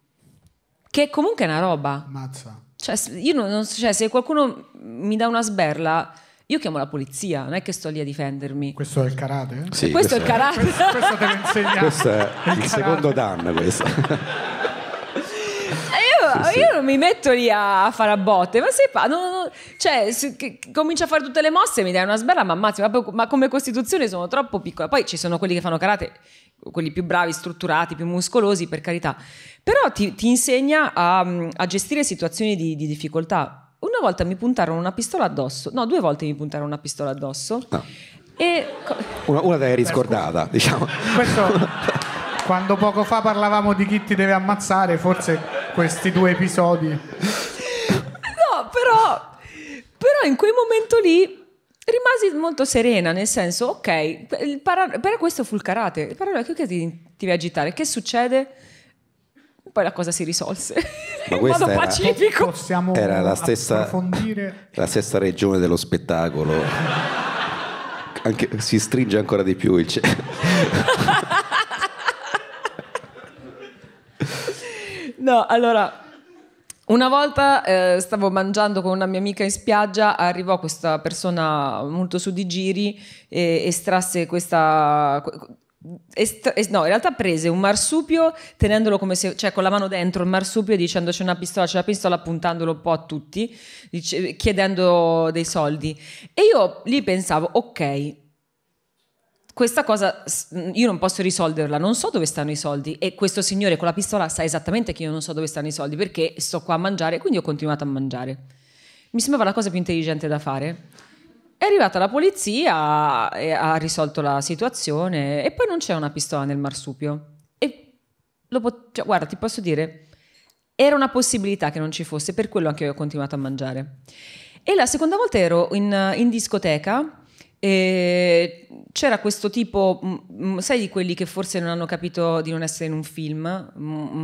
A: che comunque è una roba. Mazza. Cioè, io non, cioè, se qualcuno mi dà una sberla, io chiamo la polizia, non è che sto lì a difendermi. Questo è il karate? Sì, questo, questo è il karate. È, questo, questo deve insegnare. Questo
C: è il, il secondo danno. Questo.
A: Eh, io, sì, sì. io, non mi metto lì a fare a botte, ma se fa, no, no, cioè, se, che, comincio a fare tutte le mosse, mi dai una sberla, ma ammazzi, ma, ma come costituzione sono troppo piccola. Poi ci sono quelli che fanno karate quelli più bravi, strutturati, più muscolosi, per carità, però ti, ti insegna a, a, gestire situazioni di, di, difficoltà. Una volta mi puntarono una pistola addosso, no, due volte mi puntarono una pistola addosso. No. E...
C: Una, una te l'hai riscordata, Beh, diciamo.
A: Questo... quando poco fa parlavamo di chi ti deve ammazzare, forse
B: questi due episodi. No,
A: però, però in quel momento lì rimasi molto serena, nel senso, ok, para- però questo fu il karate, il paranoico che ti, ti va agitare, che succede? Poi la cosa si risolse Ma in modo era, pacifico. Possiamo era la stessa,
C: la stessa regione dello spettacolo. Anche, si stringe ancora di più il cielo.
A: no, allora una volta eh, stavo mangiando con una mia amica in spiaggia, arrivò questa persona molto su di giri e estrasse questa... Est, est, no, in realtà prese un marsupio tenendolo come se, cioè con la mano dentro il marsupio e dicendo c'è una pistola, c'è una pistola, puntandolo un po' a tutti, dice, chiedendo dei soldi. E io lì pensavo, ok, questa cosa io non posso risolverla, non so dove stanno i soldi e questo signore con la pistola sa esattamente che io non so dove stanno i soldi perché sto qua a mangiare, quindi ho continuato a mangiare. Mi sembrava la cosa più intelligente da fare. È arrivata la polizia, e ha risolto la situazione e poi non c'è una pistola nel marsupio. E lo pot- cioè, guarda, ti posso dire, era una possibilità che non ci fosse, per quello anche io ho continuato a mangiare. E la seconda volta ero in, in discoteca e c'era questo tipo, mm, mm, sai di quelli che forse non hanno capito di non essere in un film, mm,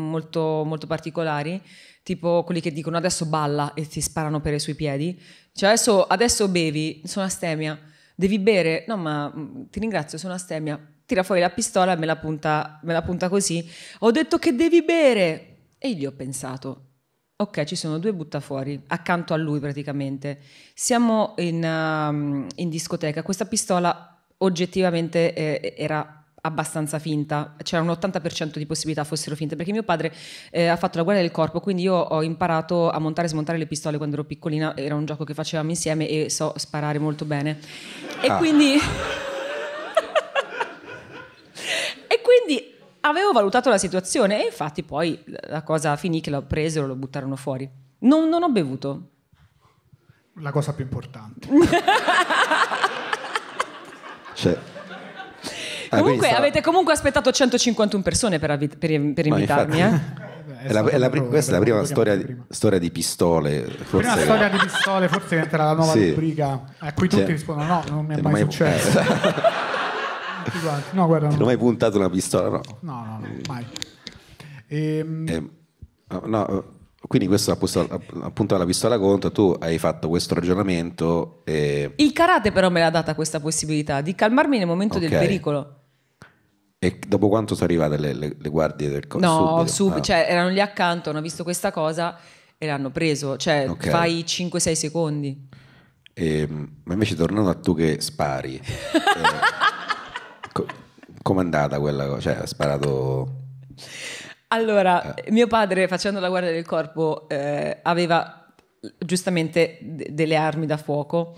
A: molto, molto particolari, tipo quelli che dicono adesso balla e ti sparano per i suoi piedi, cioè adesso, adesso bevi, sono astemia, devi bere, no ma ti ringrazio, sono astemia, tira fuori la pistola e me la punta, me la punta così, ho detto che devi bere e gli ho pensato, Ok, ci sono due buttafuori accanto a lui praticamente. Siamo in, um, in discoteca. Questa pistola oggettivamente eh, era abbastanza finta, c'era un 80% di possibilità fossero finte, perché mio padre eh, ha fatto la guerra del corpo, quindi io ho imparato a montare e smontare le pistole quando ero piccolina, era un gioco che facevamo insieme e so sparare molto bene. E ah. quindi... e quindi avevo valutato la situazione e infatti poi la cosa finì che lo presero, lo buttarono fuori. Non, non ho bevuto. La cosa più importante.
C: cioè. ah, comunque, stava... avete
A: comunque aspettato 151 persone per, avvi... per, per invitarmi. Eh?
C: Eh, questa è la prima storia, prima. storia di pistole. Forse prima che... storia
A: di pistole, forse diventerà la nuova sì.
C: rubrica a cui tutti cioè, rispondono: no, non mi è mai, mai successo. Eh
B: tutti quanti. No, guarda, non... Ti ho mai puntato
C: una pistola, no?
B: No, no, no eh. mai.
C: Ehm... ehm eh, no, quindi questo ha puntato la pistola contro, tu hai fatto questo ragionamento. E...
A: Il karate però me l'ha data questa possibilità di calmarmi nel momento okay. del pericolo.
C: E dopo quanto sono arrivate le, le, le guardie del corso? No, subito, sub, ah. cioè,
A: erano lì accanto, hanno visto questa cosa e l'hanno preso, cioè okay. fai 5-6 secondi.
C: E, ehm, ma invece tornando a tu che spari. eh, Com'è andata quella cosa? Cioè, ha sparato...
A: Allora, eh. mio padre facendo la guardia del corpo eh, aveva giustamente d- delle armi da fuoco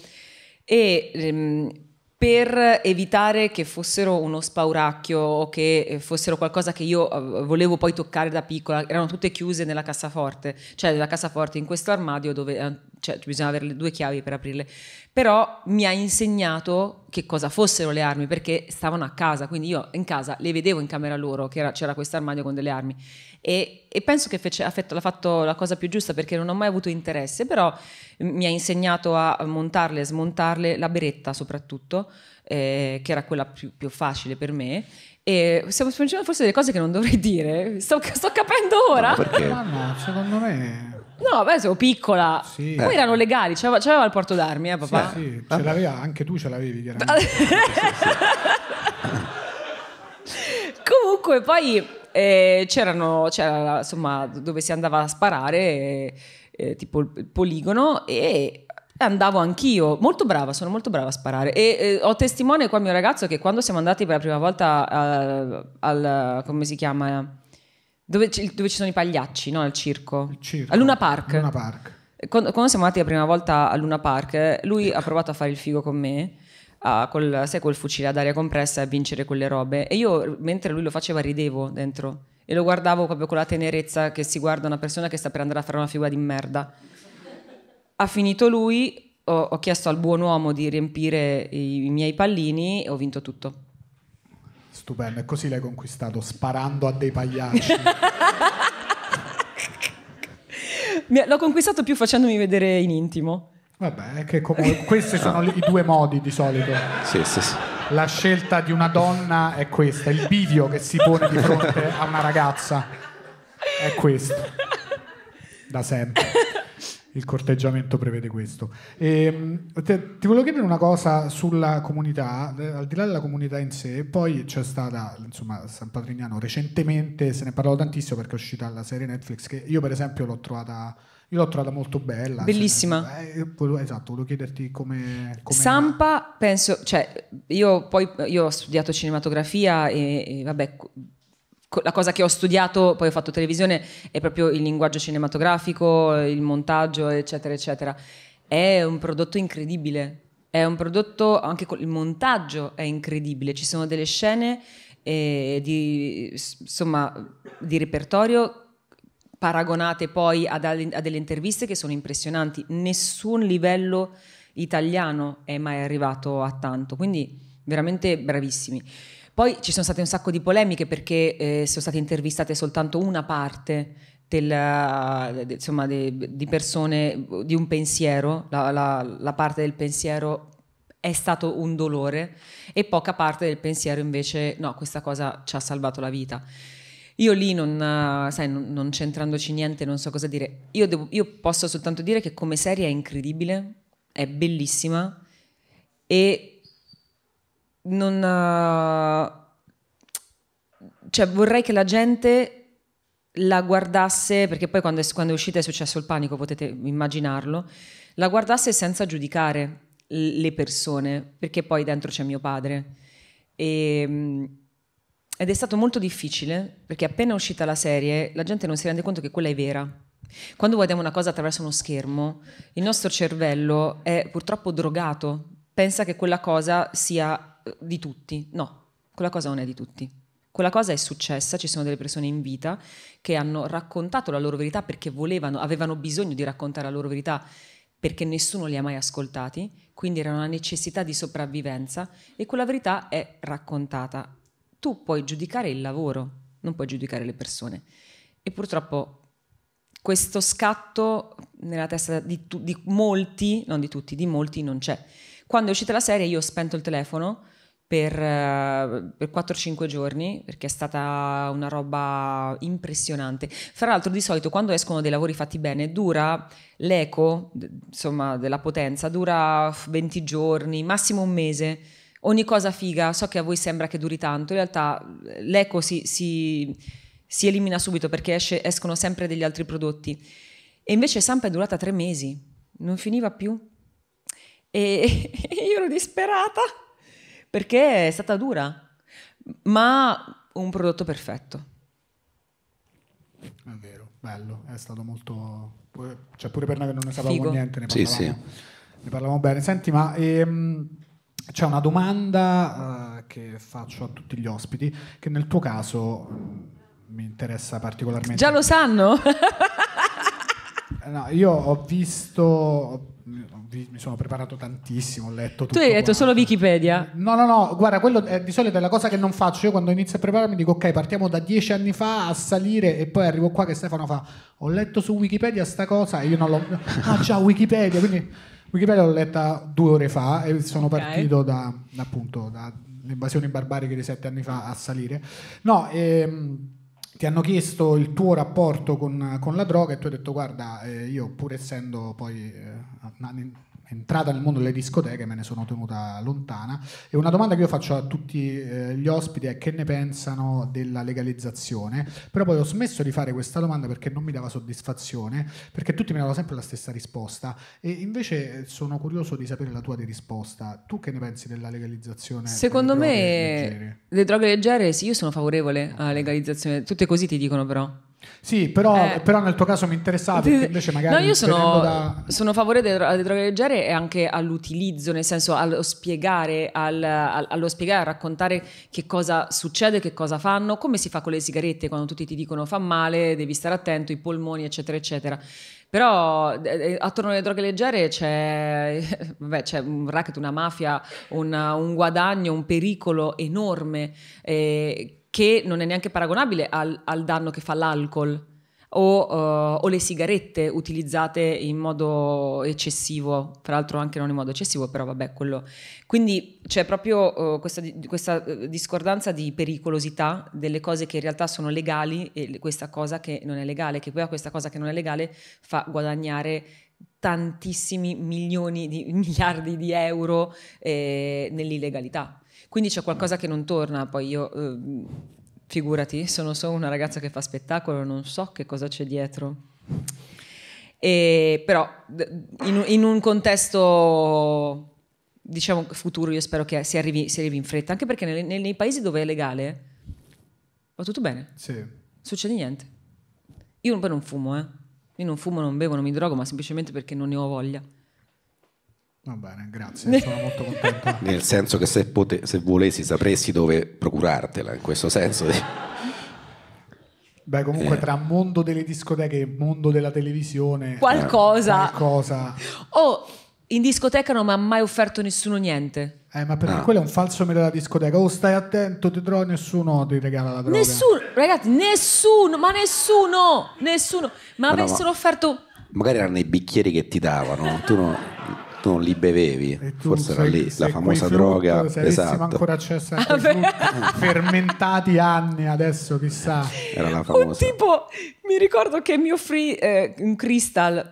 A: e ehm, per evitare che fossero uno spauracchio o che fossero qualcosa che io eh, volevo poi toccare da piccola, erano tutte chiuse nella cassaforte, cioè nella cassaforte in questo armadio dove eh, cioè, bisognava avere le due chiavi per aprirle però mi ha insegnato che cosa fossero le armi perché stavano a casa, quindi io in casa le vedevo in camera loro che era, c'era questo armadio con delle armi e, e penso che fece, ha fatto, fatto la cosa più giusta perché non ho mai avuto interesse, però mi ha insegnato a montarle, e smontarle, la beretta soprattutto, eh, che era quella più, più facile per me e stiamo facendo forse delle cose che non dovrei dire. Sto, sto capendo ora. No, perché? no, no, secondo me. No, beh, sono piccola. Sì. Poi eh. erano legali, c'aveva, c'aveva il porto d'armi, eh, papà. Sì, sì, ce
B: l'aveva, anche tu ce l'avevi, chiaramente.
A: Comunque, poi eh, c'erano, c'era, insomma, dove si andava a sparare, eh, eh tipo il poligono, e andavo anch'io, molto brava, sono molto brava a sparare. E eh, ho testimone qua il mio ragazzo che quando siamo andati per la prima volta al, al come si chiama? Dove, dove ci sono i pagliacci, no? Al circo. Il circo. A Luna Park. Luna Park. Eh, quando, quando, siamo andati la prima volta a Luna Park, eh, lui ha provato a fare il figo con me. A, col, sai, col fucile ad aria compressa e a vincere quelle robe. E io, mentre lui lo faceva, ridevo dentro e lo guardavo proprio con la tenerezza che si guarda una persona che sta per andare a fare una figura di merda. Ha finito lui, ho, ho chiesto al buon uomo di riempire i, i miei pallini e ho vinto tutto. Stupendo, e
B: così l'hai conquistato, sparando a dei pagliacci.
A: L'ho conquistato più facendomi vedere in intimo. Vabbè, che comunque
B: questi sono ah. i due modi di solito. Sì, sì, sì. La scelta di una
A: donna è questa,
B: il bivio che si pone di fronte a una ragazza è questo. Da sempre il corteggiamento prevede questo. E, ehm, te, ti volevo chiedere una cosa sulla comunità, eh, al di là della comunità in sé, poi c'è stata, insomma, San Patrignano recentemente se ne è parlato tantissimo perché è uscita la serie Netflix che io per esempio l'ho trovata... Io l'ho trovata molto bella. Bellissima. Eh, esatto, volevo chiederti come...
A: Sampa, penso, cioè, io poi io ho studiato cinematografia e, e vabbè, la cosa che ho studiato, poi ho fatto televisione, è proprio il linguaggio cinematografico, il montaggio, eccetera, eccetera. È un prodotto incredibile. È un prodotto, anche il montaggio è incredibile. Ci sono delle scene eh, di, insomma, di repertorio paragonate poi ad, a delle interviste che sono impressionanti. Nessun livello italiano è mai arrivato a tanto, quindi veramente bravissimi. Poi ci sono state un sacco di polemiche perché eh, sono state intervistate soltanto una parte del, eh, insomma, de, di persone, di un pensiero, la, la, la parte del pensiero è stato un dolore e poca parte del pensiero invece no, questa cosa ci ha salvato la vita. Io lì non, eh, sai, non, non c'entrandoci niente, non so cosa dire. Io, devo, io, posso soltanto dire che come serie è incredibile, è bellissima e non... Eh, cioè, vorrei che la gente la guardasse, perché poi quando è, quando è uscita è successo il panico, potete immaginarlo, la guardasse senza giudicare le persone, perché poi dentro c'è mio padre. E, ehm, ed è stato molto difficile, perché appena è uscita la serie, la gente non si rende conto che quella è vera. Quando guardiamo una cosa attraverso uno schermo, il nostro cervello è purtroppo drogato, pensa che quella cosa sia eh, di tutti. No, quella cosa non è di tutti. Quella cosa è successa, ci sono delle persone in vita che hanno raccontato la loro verità perché volevano, avevano bisogno di raccontare la loro verità perché nessuno li ha mai ascoltati, quindi era una necessità di sopravvivenza e quella verità è raccontata. Tu puoi giudicare il lavoro, non puoi giudicare le persone. E purtroppo questo scatto nella testa di, tu, di molti, non di tutti, di molti non c'è. Quando è uscita la serie io ho spento il telefono, per, eh, per 4-5 giorni perché è stata una roba impressionante. Fra l'altro di solito quando escono dei lavori fatti bene dura l'eco, insomma della potenza, dura 20 giorni, massimo un mese. Ogni cosa figa, so che a voi sembra che duri tanto, in realtà l'eco si, si, si elimina subito perché esce, escono sempre degli altri prodotti. E invece Sampa è durata tre mesi, non finiva più. E io ero disperata perché è stata dura, ma un prodotto perfetto.
B: È vero, bello, è stato
A: molto... Cioè pure per noi che non ne sapevamo Figo. niente,
B: ne parlavamo, sì, sì. ne parlavamo bene. Senti, ma... Ehm, c'è una domanda uh, che faccio a tutti gli ospiti, che nel tuo caso mm, mi interessa particolarmente. Già lo sanno? no, io ho visto, mi sono preparato tantissimo, ho letto tutto. Tu hai letto solo Wikipedia? No, no, no, guarda, quello è, di solito è la cosa che non faccio. Io quando inizio a prepararmi dico ok, partiamo da dieci anni fa a salire e poi arrivo qua che Stefano fa ho letto su Wikipedia sta cosa e io non l'ho... Ah già, Wikipedia, quindi Wikipedia l'ho letta due ore fa e sono okay. partito da, appunto, da invasioni barbariche di sette anni fa a salire. No, ehm ti hanno chiesto il tuo rapporto con, con, la droga e tu hai detto guarda eh, io pur essendo poi eh, entrata nel mondo delle discoteche me ne sono tenuta lontana e una domanda che io faccio a tutti eh, gli ospiti è che ne pensano della legalizzazione però poi ho smesso di fare questa domanda perché non mi dava soddisfazione perché tutti mi davano sempre la stessa risposta e invece eh, sono curioso di sapere la tua di risposta tu che ne pensi della legalizzazione secondo me
A: le droghe leggere sì io sono favorevole alla legalizzazione tutte così ti dicono però sì, però, eh. però, nel tuo caso mi interessava perché invece magari... No, io sono, da... sono favorevole alle, droghe leggere e anche all'utilizzo, nel senso allo spiegare, al, allo spiegare, a raccontare che cosa succede, che cosa fanno, come si fa con le sigarette quando tutti ti dicono fa male, devi stare attento, i polmoni, eccetera, eccetera. Però attorno alle droghe leggere c'è, vabbè, c'è un racket, una mafia, una, un guadagno, un pericolo enorme. Eh, che non è neanche paragonabile al, al danno che fa l'alcol. O, uh, o, le sigarette utilizzate in modo eccessivo, tra l'altro anche non in modo eccessivo, però vabbè, quello. Quindi c'è proprio uh, questa, questa, eh, discordanza di pericolosità delle cose che in realtà sono legali e questa cosa che non è legale, che poi a questa cosa che non è legale fa guadagnare tantissimi milioni di miliardi di euro eh, nell'illegalità. Quindi c'è qualcosa che non torna, poi io... Eh, figurati, sono solo una ragazza che fa spettacolo, non so che cosa c'è dietro. E, però in, in, un contesto diciamo futuro io spero che si arrivi, si arrivi in fretta, anche perché nei, nei, nei, paesi dove è legale va tutto bene, sì. succede niente. Io poi non fumo, eh. io non fumo, non bevo, non mi drogo, ma semplicemente perché non ne ho voglia.
B: Va bene, grazie, sono molto contento.
C: Nel senso che se, pote- se volessi sapresti dove procurartela, in questo senso.
B: Beh, comunque eh. tra mondo delle discoteche e mondo della televisione... Qualcosa. Qualcosa.
A: Oh, in discoteca non mi ha mai offerto nessuno niente. Eh,
B: ma perché no. Ah. quello è un falso mito della discoteca. Oh, stai attento, ti trovo nessuno
C: ti regala la droga. Nessuno,
A: ragazzi, nessuno, ma nessuno, nessuno. Ma, ma avessero no, ma... offerto...
C: Magari erano i bicchieri che ti davano, tu non tu non li bevevi, forse era lì la famosa droga. se esatto.
B: ancora accesso a quei ah, fermentati
A: anni adesso,
B: chissà.
C: Era la
A: famosa. Un tipo, mi ricordo che mi offrì eh, un crystal,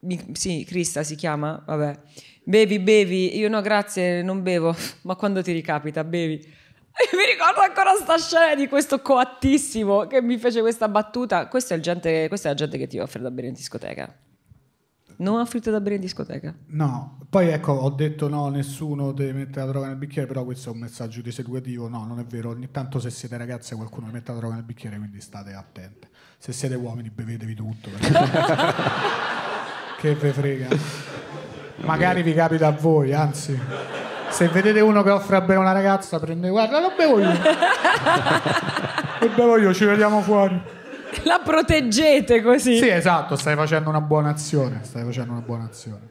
A: mi, sì, crystal si chiama, vabbè. Bevi, bevi, io no grazie, non bevo, ma quando ti ricapita, bevi. E mi ricordo ancora sta scena di questo coattissimo che mi fece questa battuta. Questa è, gente, questa è la gente che ti offre da bere in discoteca. Non ha da bere in discoteca.
B: No, poi ecco, ho detto no, nessuno deve mettere la droga nel bicchiere, però questo è un messaggio diseducativo. No, non è vero. Ogni tanto se siete ragazze qualcuno vi mette la droga nel bicchiere, quindi state attenti. Se siete uomini bevetevi tutto. che ve frega. Magari vi capita a voi, anzi. Se vedete uno che offre a bere una ragazza, prende guarda, lo bevo io. lo bevo io, ci vediamo fuori
A: la proteggete così. Sì,
B: esatto, stai facendo una buona azione, stai facendo una buona azione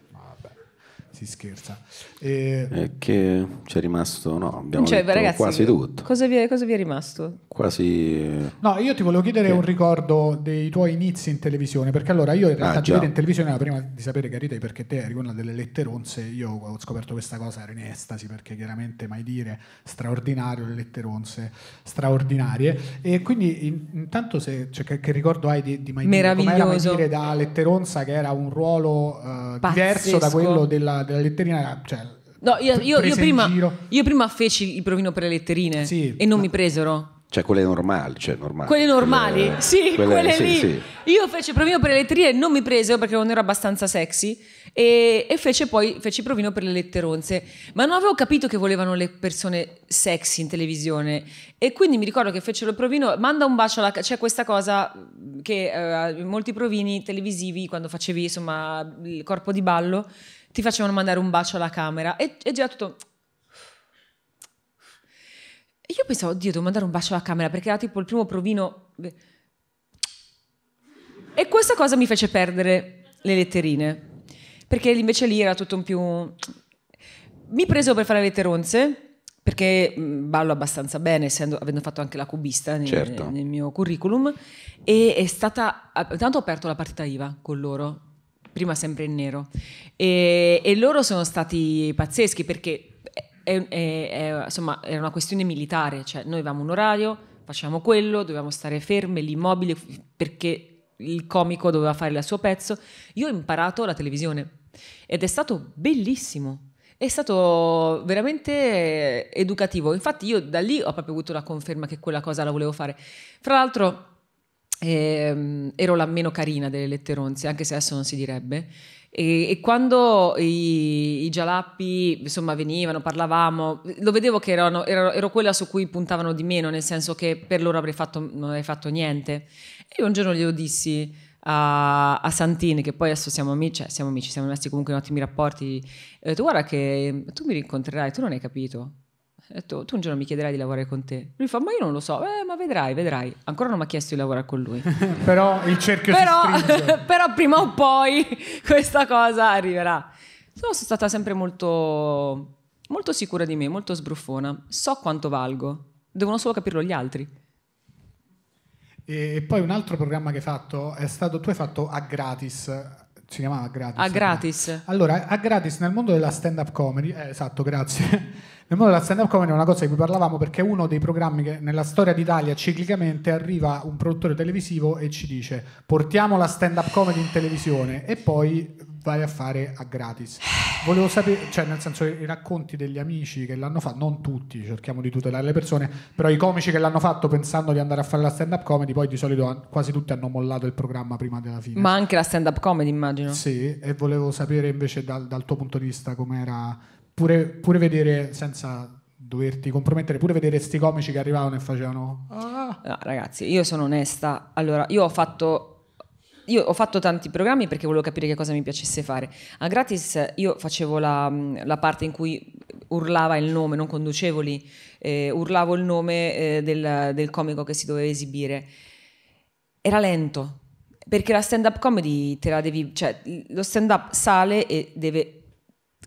B: si scherza.
A: E... Eh,
C: è che ci è rimasto, no, abbiamo cioè, ragazzi, quasi tutto.
A: Cosa vi, è, cosa vi, è, rimasto?
C: Quasi...
B: No, io ti volevo chiedere che... un ricordo dei tuoi inizi in televisione, perché allora io in ah, realtà ah, ti in televisione prima di sapere che eri perché te eri una delle letteronze, io ho scoperto questa cosa, ero in estasi, perché chiaramente mai dire straordinario le letteronze straordinarie. E quindi intanto se, cioè, che, che, ricordo hai di, di mai dire? Meraviglioso. Com'era mai dire da letteronza che era un ruolo uh, diverso da quello della della letterina, cioè,
A: No, io, io, io, prima, io, prima, feci il provino per le letterine sì, e non ma... mi presero.
C: Cioè quelle normali, cioè normali. Quelle normali, quelle, sì, quelle, quelle lì. Sì.
A: Io feci provino per le letterine e non mi presero perché non ero abbastanza sexy e, e fece poi feci provino per le letteronze. Ma non avevo capito che volevano le persone sexy in televisione e quindi mi ricordo che fecero il provino, manda un bacio alla... C'è questa cosa che eh, molti provini televisivi quando facevi insomma il corpo di ballo ti facevano mandare un bacio alla camera e, e già tutto... E io pensavo, oddio, devo mandare un bacio alla camera perché era tipo il primo provino... E questa cosa mi fece perdere le letterine, perché invece lì era tutto un più... Mi presero per fare le letteronze, perché mm, ballo abbastanza bene, essendo, avendo fatto anche la cubista nel, certo. nel mio curriculum, e è stata, intanto ho aperto la partita IVA con loro, prima sempre in nero. E, e loro sono stati pazzeschi perché è, è, è, insomma, era una questione militare, cioè noi avevamo un orario, facciamo quello, dovevamo stare ferme, l'immobile, perché il comico doveva fare il suo pezzo. Io ho imparato la televisione ed è stato bellissimo. È stato veramente educativo. Infatti, io da lì ho proprio avuto la conferma che quella cosa la volevo fare. Fra l'altro, eh, ero la meno carina delle letteronze, anche se adesso non si direbbe. E, e quando i, i gialappi insomma, venivano, parlavamo, lo vedevo che erano, ero, ero, quella su cui puntavano di meno, nel senso che per loro avrei fatto, non avrei fatto niente. E io un giorno glielo dissi a, a Santini, che poi adesso siamo amici, cioè siamo amici, siamo messi comunque in ottimi rapporti. Ho detto, guarda che tu mi rincontrerai, tu non hai capito ho detto, tu un giorno mi chiederai di lavorare con te. Lui fa, ma io non lo so, eh, ma vedrai, vedrai. Ancora non mi ha chiesto di lavorare con lui. però il cerchio però, però prima o poi questa cosa arriverà. sono stata sempre molto, molto sicura di me, molto sbruffona. So quanto valgo, devono solo capirlo gli altri.
B: E poi un altro programma che hai fatto è stato, tu hai fatto a gratis, si chiamava a gratis. A
A: gratis.
B: Allora, a gratis nel mondo della stand-up comedy, eh, esatto, grazie. Nel mondo della stand-up comedy è una cosa di cui parlavamo perché è uno dei programmi che nella storia d'Italia ciclicamente arriva un produttore televisivo e ci dice portiamo la stand-up comedy in televisione e poi vai a fare a gratis. Volevo sapere, cioè nel senso i racconti degli amici che l'hanno fatto, non tutti, cerchiamo di tutelare le persone, però i comici che l'hanno fatto pensando di andare a fare la stand-up comedy, poi di solito quasi tutti hanno mollato il programma prima della fine. Ma
A: anche la stand-up comedy immagino.
B: Sì, e volevo sapere invece dal, dal tuo punto di vista com'era pure, pure vedere senza doverti compromettere, pure vedere questi comici che arrivavano e facevano.
A: Ah. No, ah, ragazzi, io sono onesta. Allora, io ho fatto. Io ho fatto tanti programmi perché volevo capire che cosa mi piacesse fare. A gratis io facevo la, la parte in cui urlava il nome, non conducevo lì, eh, urlavo il nome eh, del, del comico che si doveva esibire. Era lento, perché la stand-up comedy te la devi, cioè lo stand-up sale e deve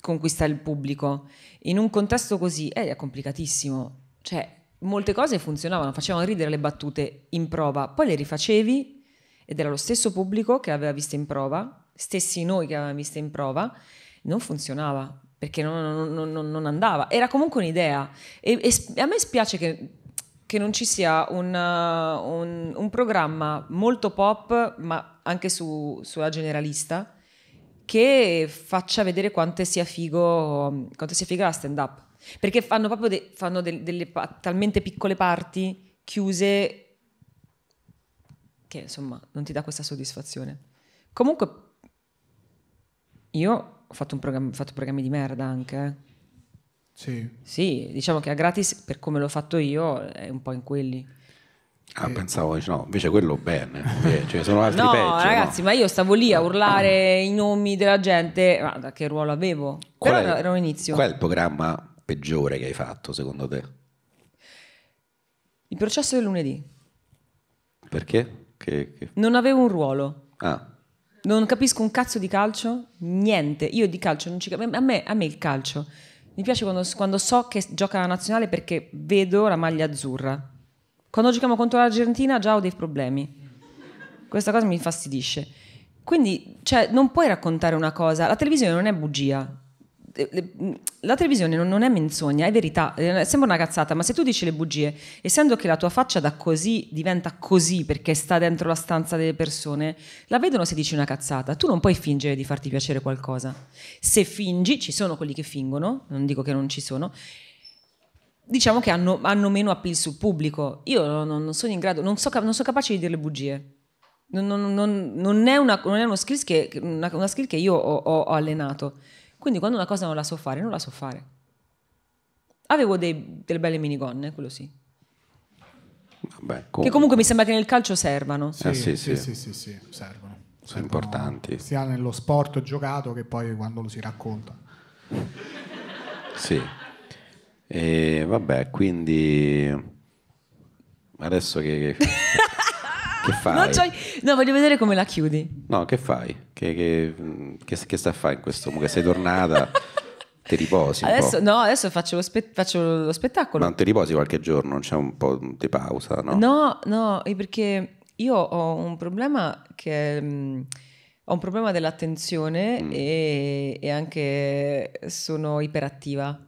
A: conquistare il pubblico. In un contesto così eh, è complicatissimo. Cioè, molte cose funzionavano, facevano ridere le battute in prova, poi le rifacevi ed era lo stesso pubblico che aveva visto in prova, stessi noi che avevamo visto in prova, non funzionava perché non, non, non, non andava. Era comunque un'idea e, e a me spiace che, che non ci sia un, un, un, programma molto pop, ma anche su, sulla generalista, che faccia vedere quanto sia figo, quanto sia figa la stand up. Perché fanno proprio de- fanno de- delle pa- talmente piccole parti chiuse che insomma non ti dà questa soddisfazione. Comunque, io ho fatto, un programma, fatto programmi di merda anche. Eh. Sì. Sì, diciamo che a gratis, per come l'ho fatto io, è un po' in quelli.
C: Ah, eh. pensavo, no, invece quello bene, eh, cioè, sono altri no, peggio, ragazzi,
A: ma io stavo lì a urlare i nomi della gente, guarda che ruolo avevo, qual però è, era un inizio. Qual è il
C: programma peggiore che hai fatto, secondo te?
A: Il processo del lunedì.
C: Perché? Che, che...
A: Non avevo un ruolo. Ah. Non capisco un cazzo di calcio, niente, io di calcio non ci capisco, a me, a me il calcio, mi piace quando, quando so che gioca la nazionale perché vedo la maglia azzurra quando giochiamo contro l'Argentina già ho dei problemi. Questa cosa mi infastidisce. Quindi, cioè, non puoi raccontare una cosa. La televisione non è bugia. Eh, mm, la televisione non è menzogna, è verità. Eh, sembra una cazzata, ma se tu dici le bugie, essendo che la tua faccia da così diventa così perché sta dentro la stanza delle persone, la vedono se dici una cazzata. Tu non puoi fingere di farti piacere qualcosa. Se fingi, ci sono quelli che fingono, non dico che non ci sono diciamo che hanno, hanno meno appeal sul pubblico. Io non, non sono in grado, non, so, non sono capace di dire le bugie. Non, non è, una, è uno skill che, una, una skill che io ho, ho, ho, allenato. Quindi quando una cosa non la so fare, non la so fare. Avevo dei, delle belle minigonne, quello sì.
B: Vabbè, comunque. Che
A: comunque mi sembra che nel calcio servano. Eh, sì, eh, sì, sì, sì,
B: sì, sì, servono. Sono importanti. Sia nello sport giocato che poi quando lo si racconta.
C: Sì. E vabbè, quindi adesso che, che fai?
A: no, voglio vedere come la chiudi.
C: No, che fai? Che, che, che, che sta a fare in questo? momento? sei tornata? ti riposi? Adesso,
A: no, adesso faccio lo, spe- faccio lo spettacolo. Ma non
C: ti riposi qualche giorno? c'è un po' di pausa? No,
A: no, no perché io ho un problema che. Mm, ho un problema dell'attenzione mm. e, e anche sono iperattiva.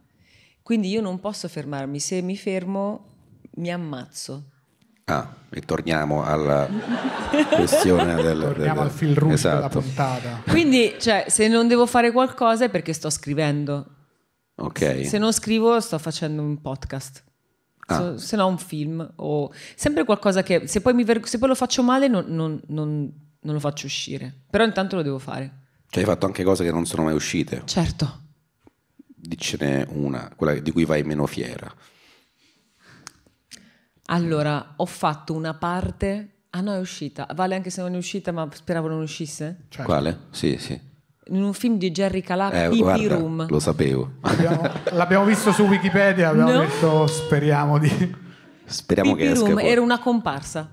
A: Quindi io non posso fermarmi, se mi fermo mi ammazzo.
C: Ah, e torniamo alla
A: questione del... torniamo del, al fil
C: rouge esatto. della puntata.
A: Quindi, cioè, se non devo fare qualcosa è perché sto scrivendo. Ok. Se non scrivo sto facendo un podcast. Ah. Se no un film o sempre qualcosa che se poi, ver... se poi lo faccio male non, non, non, non lo faccio uscire. Però intanto lo devo fare.
C: Cioè hai fatto anche cose che non sono mai uscite. Certo dicene una, quella di cui vai meno fiera.
A: Allora, ho fatto una parte... Ah no, è uscita. Vale anche se non è uscita, ma speravo non uscisse. Certo.
C: Quale? Sì, sì.
A: In un film di Jerry Calà, eh, Pippi Room. Lo sapevo. L'abbiamo,
C: l'abbiamo,
B: visto su Wikipedia, abbiamo no. detto speriamo di...
C: Speriamo Pippi che esca Room poi. era
A: una comparsa.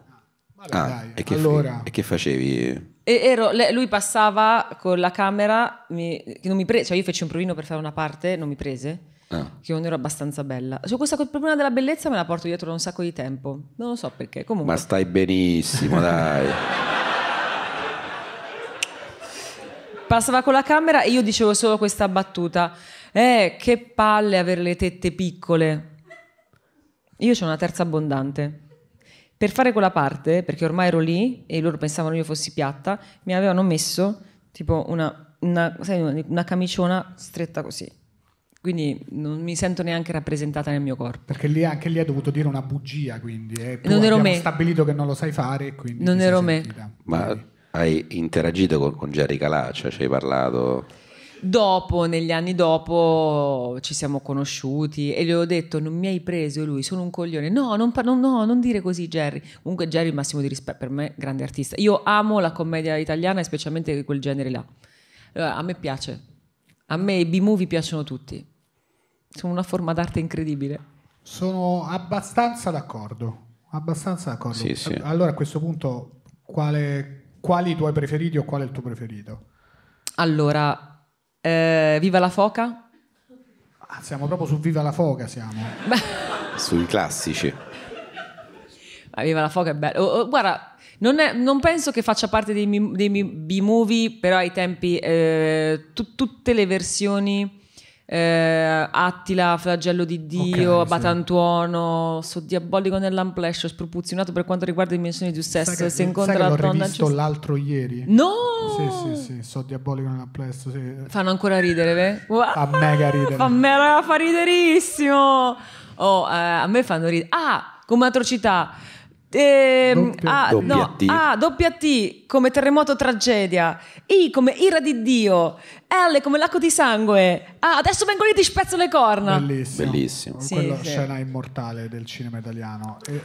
C: Ah, ah e, che allora... f- e che facevi?
A: Ero, lui passava con la camera, mi, mi pre- cioè io feci un provino per fare una parte, non mi prese, ah. che non ero abbastanza bella. Cioè questa il problema della bellezza me la porto dietro da un sacco di tempo, non lo so perché, comunque. Ma
C: stai benissimo, dai.
A: Passava con la camera e io dicevo solo questa battuta, eh, che palle avere le tette piccole. Io ho una terza abbondante. Per fare quella parte, perché ormai ero lì e loro pensavano io fossi piatta, mi avevano messo tipo una, una, sai, una camiciona stretta così. Quindi non mi sento neanche rappresentata nel mio corpo.
B: Perché lì, anche lì hai dovuto dire una bugia, quindi eh, non ero me.
A: stabilito che non lo sai fare. Quindi non ero me. Sentita.
C: Ma hai interagito con, con Jerry Calaccia, cioè, ci hai parlato?
A: Dopo, negli anni dopo, ci siamo conosciuti e gli ho detto: Non mi hai preso lui, sono un coglione. No, non, par- no, no, non dire così, Jerry. Comunque, Jerry, il massimo di rispetto per me, grande artista. Io amo la commedia italiana, specialmente quel genere là. Allora, a me piace. A me i B-movie piacciono tutti. Sono una forma d'arte incredibile. Sono abbastanza d'accordo. Abbastanza
B: d'accordo. Sì, sì. Allora, a questo punto, quale, quali i tuoi preferiti o qual è il tuo
C: preferito?
A: Allora, eh, Viva la foca? Ah, siamo proprio su Viva la foca, siamo.
C: Sui classici.
A: Ma Viva la foca è bello. Oh, oh, guarda, non, è, non, penso che faccia parte dei, dei B-movie, però ai tempi eh, tu, tutte le versioni eh, Attila, Flagello di Dio, okay, Batantuono, sì. so diabolico nell'amplescio, spropuzionato per quanto riguarda dimensioni di un sesso. se incontra la donna. L'ho giusta...
B: l'altro ieri. No! Sì, sì, sì, so diabolico nell'amplescio. Sì.
A: Fanno ancora ridere, ve? Fa mega ridere. Fa, me, fa riderissimo! Oh, eh, a me fanno ridere. Ah, come atrocità! Eh, doppia, a, ah, doppia no, T. Ah, a, T come terremoto tragedia, I come ira di Dio, L come l'acqua di sangue. Ah, adesso vengo lì e ti spezzo le corna. Bellissimo. Bellissimo. Sì, Quella sì. scena
B: immortale del cinema italiano. E...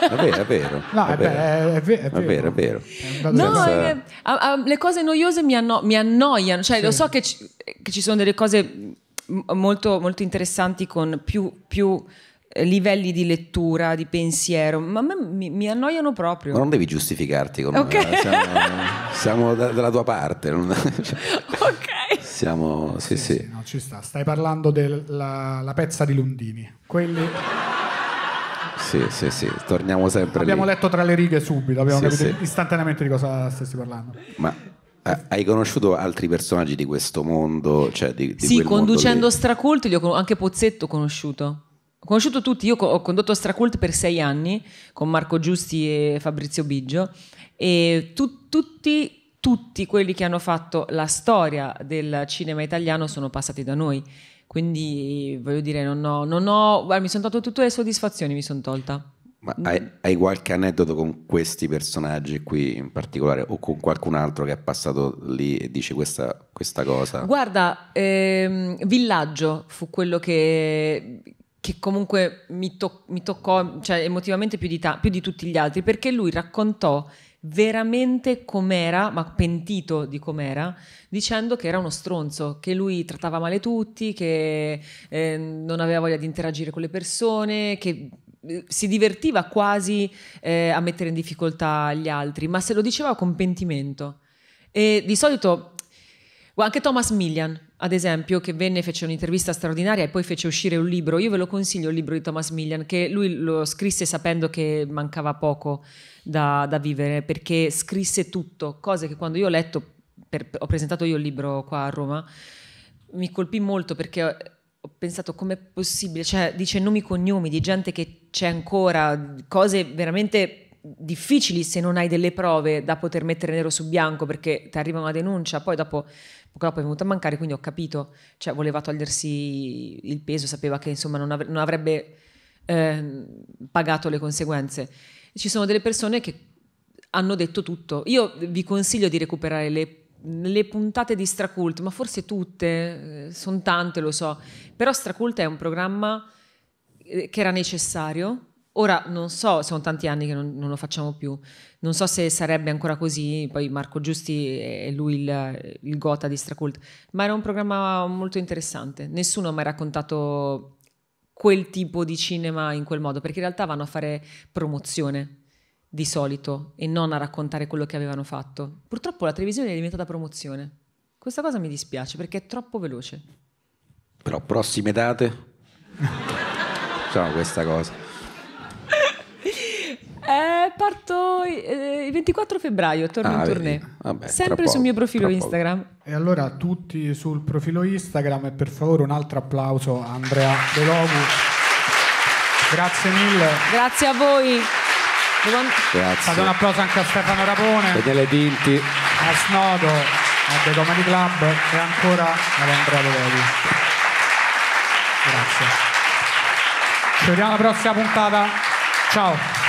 A: è
C: vero, è vero. No, è, vero. È, vero, è vero. È vero, è vero. No, è,
A: a, a, le cose noiose mi, anno, mi annoiano. Cioè, sì. lo so che ci, che ci, sono delle cose molto, molto interessanti con più, più eh, livelli di lettura, di pensiero, ma a mi, mi annoiano proprio. Ma non
C: devi giustificarti con okay. siamo, siamo da, dalla tua parte. ok. Siamo, sì, sì. sì.
B: No, ci sta. Stai parlando della pezza di Lundini. Quelli...
C: Sì, sì, sì, torniamo sempre Abbiamo lì.
B: letto tra le righe subito, abbiamo sì, capito sì. istantaneamente di cosa stessi parlando.
C: Ma eh, hai conosciuto altri personaggi di questo mondo? Cioè di, di sì, conducendo
A: Stracolti, li ho anche Pozzetto ho conosciuto. Ho conosciuto tutti, io ho condotto Stracult per sei anni con Marco Giusti e Fabrizio Biggio e tu, tutti tutti quelli che hanno fatto la storia del cinema italiano sono passati da noi. Quindi voglio dire, non ho, non ho guarda, mi sono tolto tutte le soddisfazioni, mi sono tolta.
C: Ma hai, hai, qualche aneddoto con questi personaggi qui in particolare o con qualcun altro che è passato lì e dice questa, questa cosa?
A: Guarda, ehm, Villaggio fu quello che, che comunque mi, to- mi toccò cioè, emotivamente più di, ta- più di tutti gli altri, perché lui raccontò veramente com'era, ma pentito di com'era, dicendo che era uno stronzo, che lui trattava male tutti, che eh, non aveva voglia di interagire con le persone, che eh, si divertiva quasi eh, a mettere in difficoltà gli altri, ma se lo diceva con pentimento. E di solito, anche Thomas Millian, ad esempio, che venne, fece un'intervista straordinaria e poi fece uscire un libro. Io ve lo consiglio il libro di Thomas Millian, che lui lo scrisse sapendo che mancava poco da, da vivere, perché scrisse tutto, cose che quando io ho letto, per, ho presentato io il libro qua a Roma, mi colpì molto perché ho pensato com'è possibile, cioè dice nomi e cognomi di gente che c'è ancora, cose veramente difficili se non hai delle prove da poter mettere nero su bianco perché ti arriva una denuncia, poi dopo Poco dopo è venuto a mancare, quindi ho capito, cioè voleva togliersi il peso, sapeva che insomma non, av- non avrebbe eh, pagato le conseguenze. Ci sono delle persone che hanno detto tutto. Io vi consiglio di recuperare le le puntate di Stracult, ma forse tutte, eh, sono tante, lo so, però Stracult è un programma eh, che era necessario Ora non so, sono tanti anni che non, non, lo facciamo più, non so se sarebbe ancora così, poi Marco Giusti è lui il, il gota di Stracult, ma era un programma molto interessante, nessuno ha mai raccontato quel tipo di cinema in quel modo, perché in realtà vanno a fare promozione di solito e non a raccontare quello che avevano fatto. Purtroppo la televisione è diventata promozione, questa cosa mi dispiace perché è troppo veloce.
C: Però prossime date? Facciamo questa cosa.
A: Eh, parto eh, il 24 febbraio, torno ah, in tournée. Vabbè, Sempre sul poco, mio profilo Instagram.
B: E allora tutti sul profilo Instagram e per favore un altro applauso a Andrea De Logu. Grazie mille.
A: Grazie a voi.
B: Grazie. Fate un applauso anche a Stefano Rapone. Daniele Dinti. A Snodo, a The Comedy Club e ancora ad Andrea De Logu. Grazie. Ci vediamo alla prossima puntata. Ciao.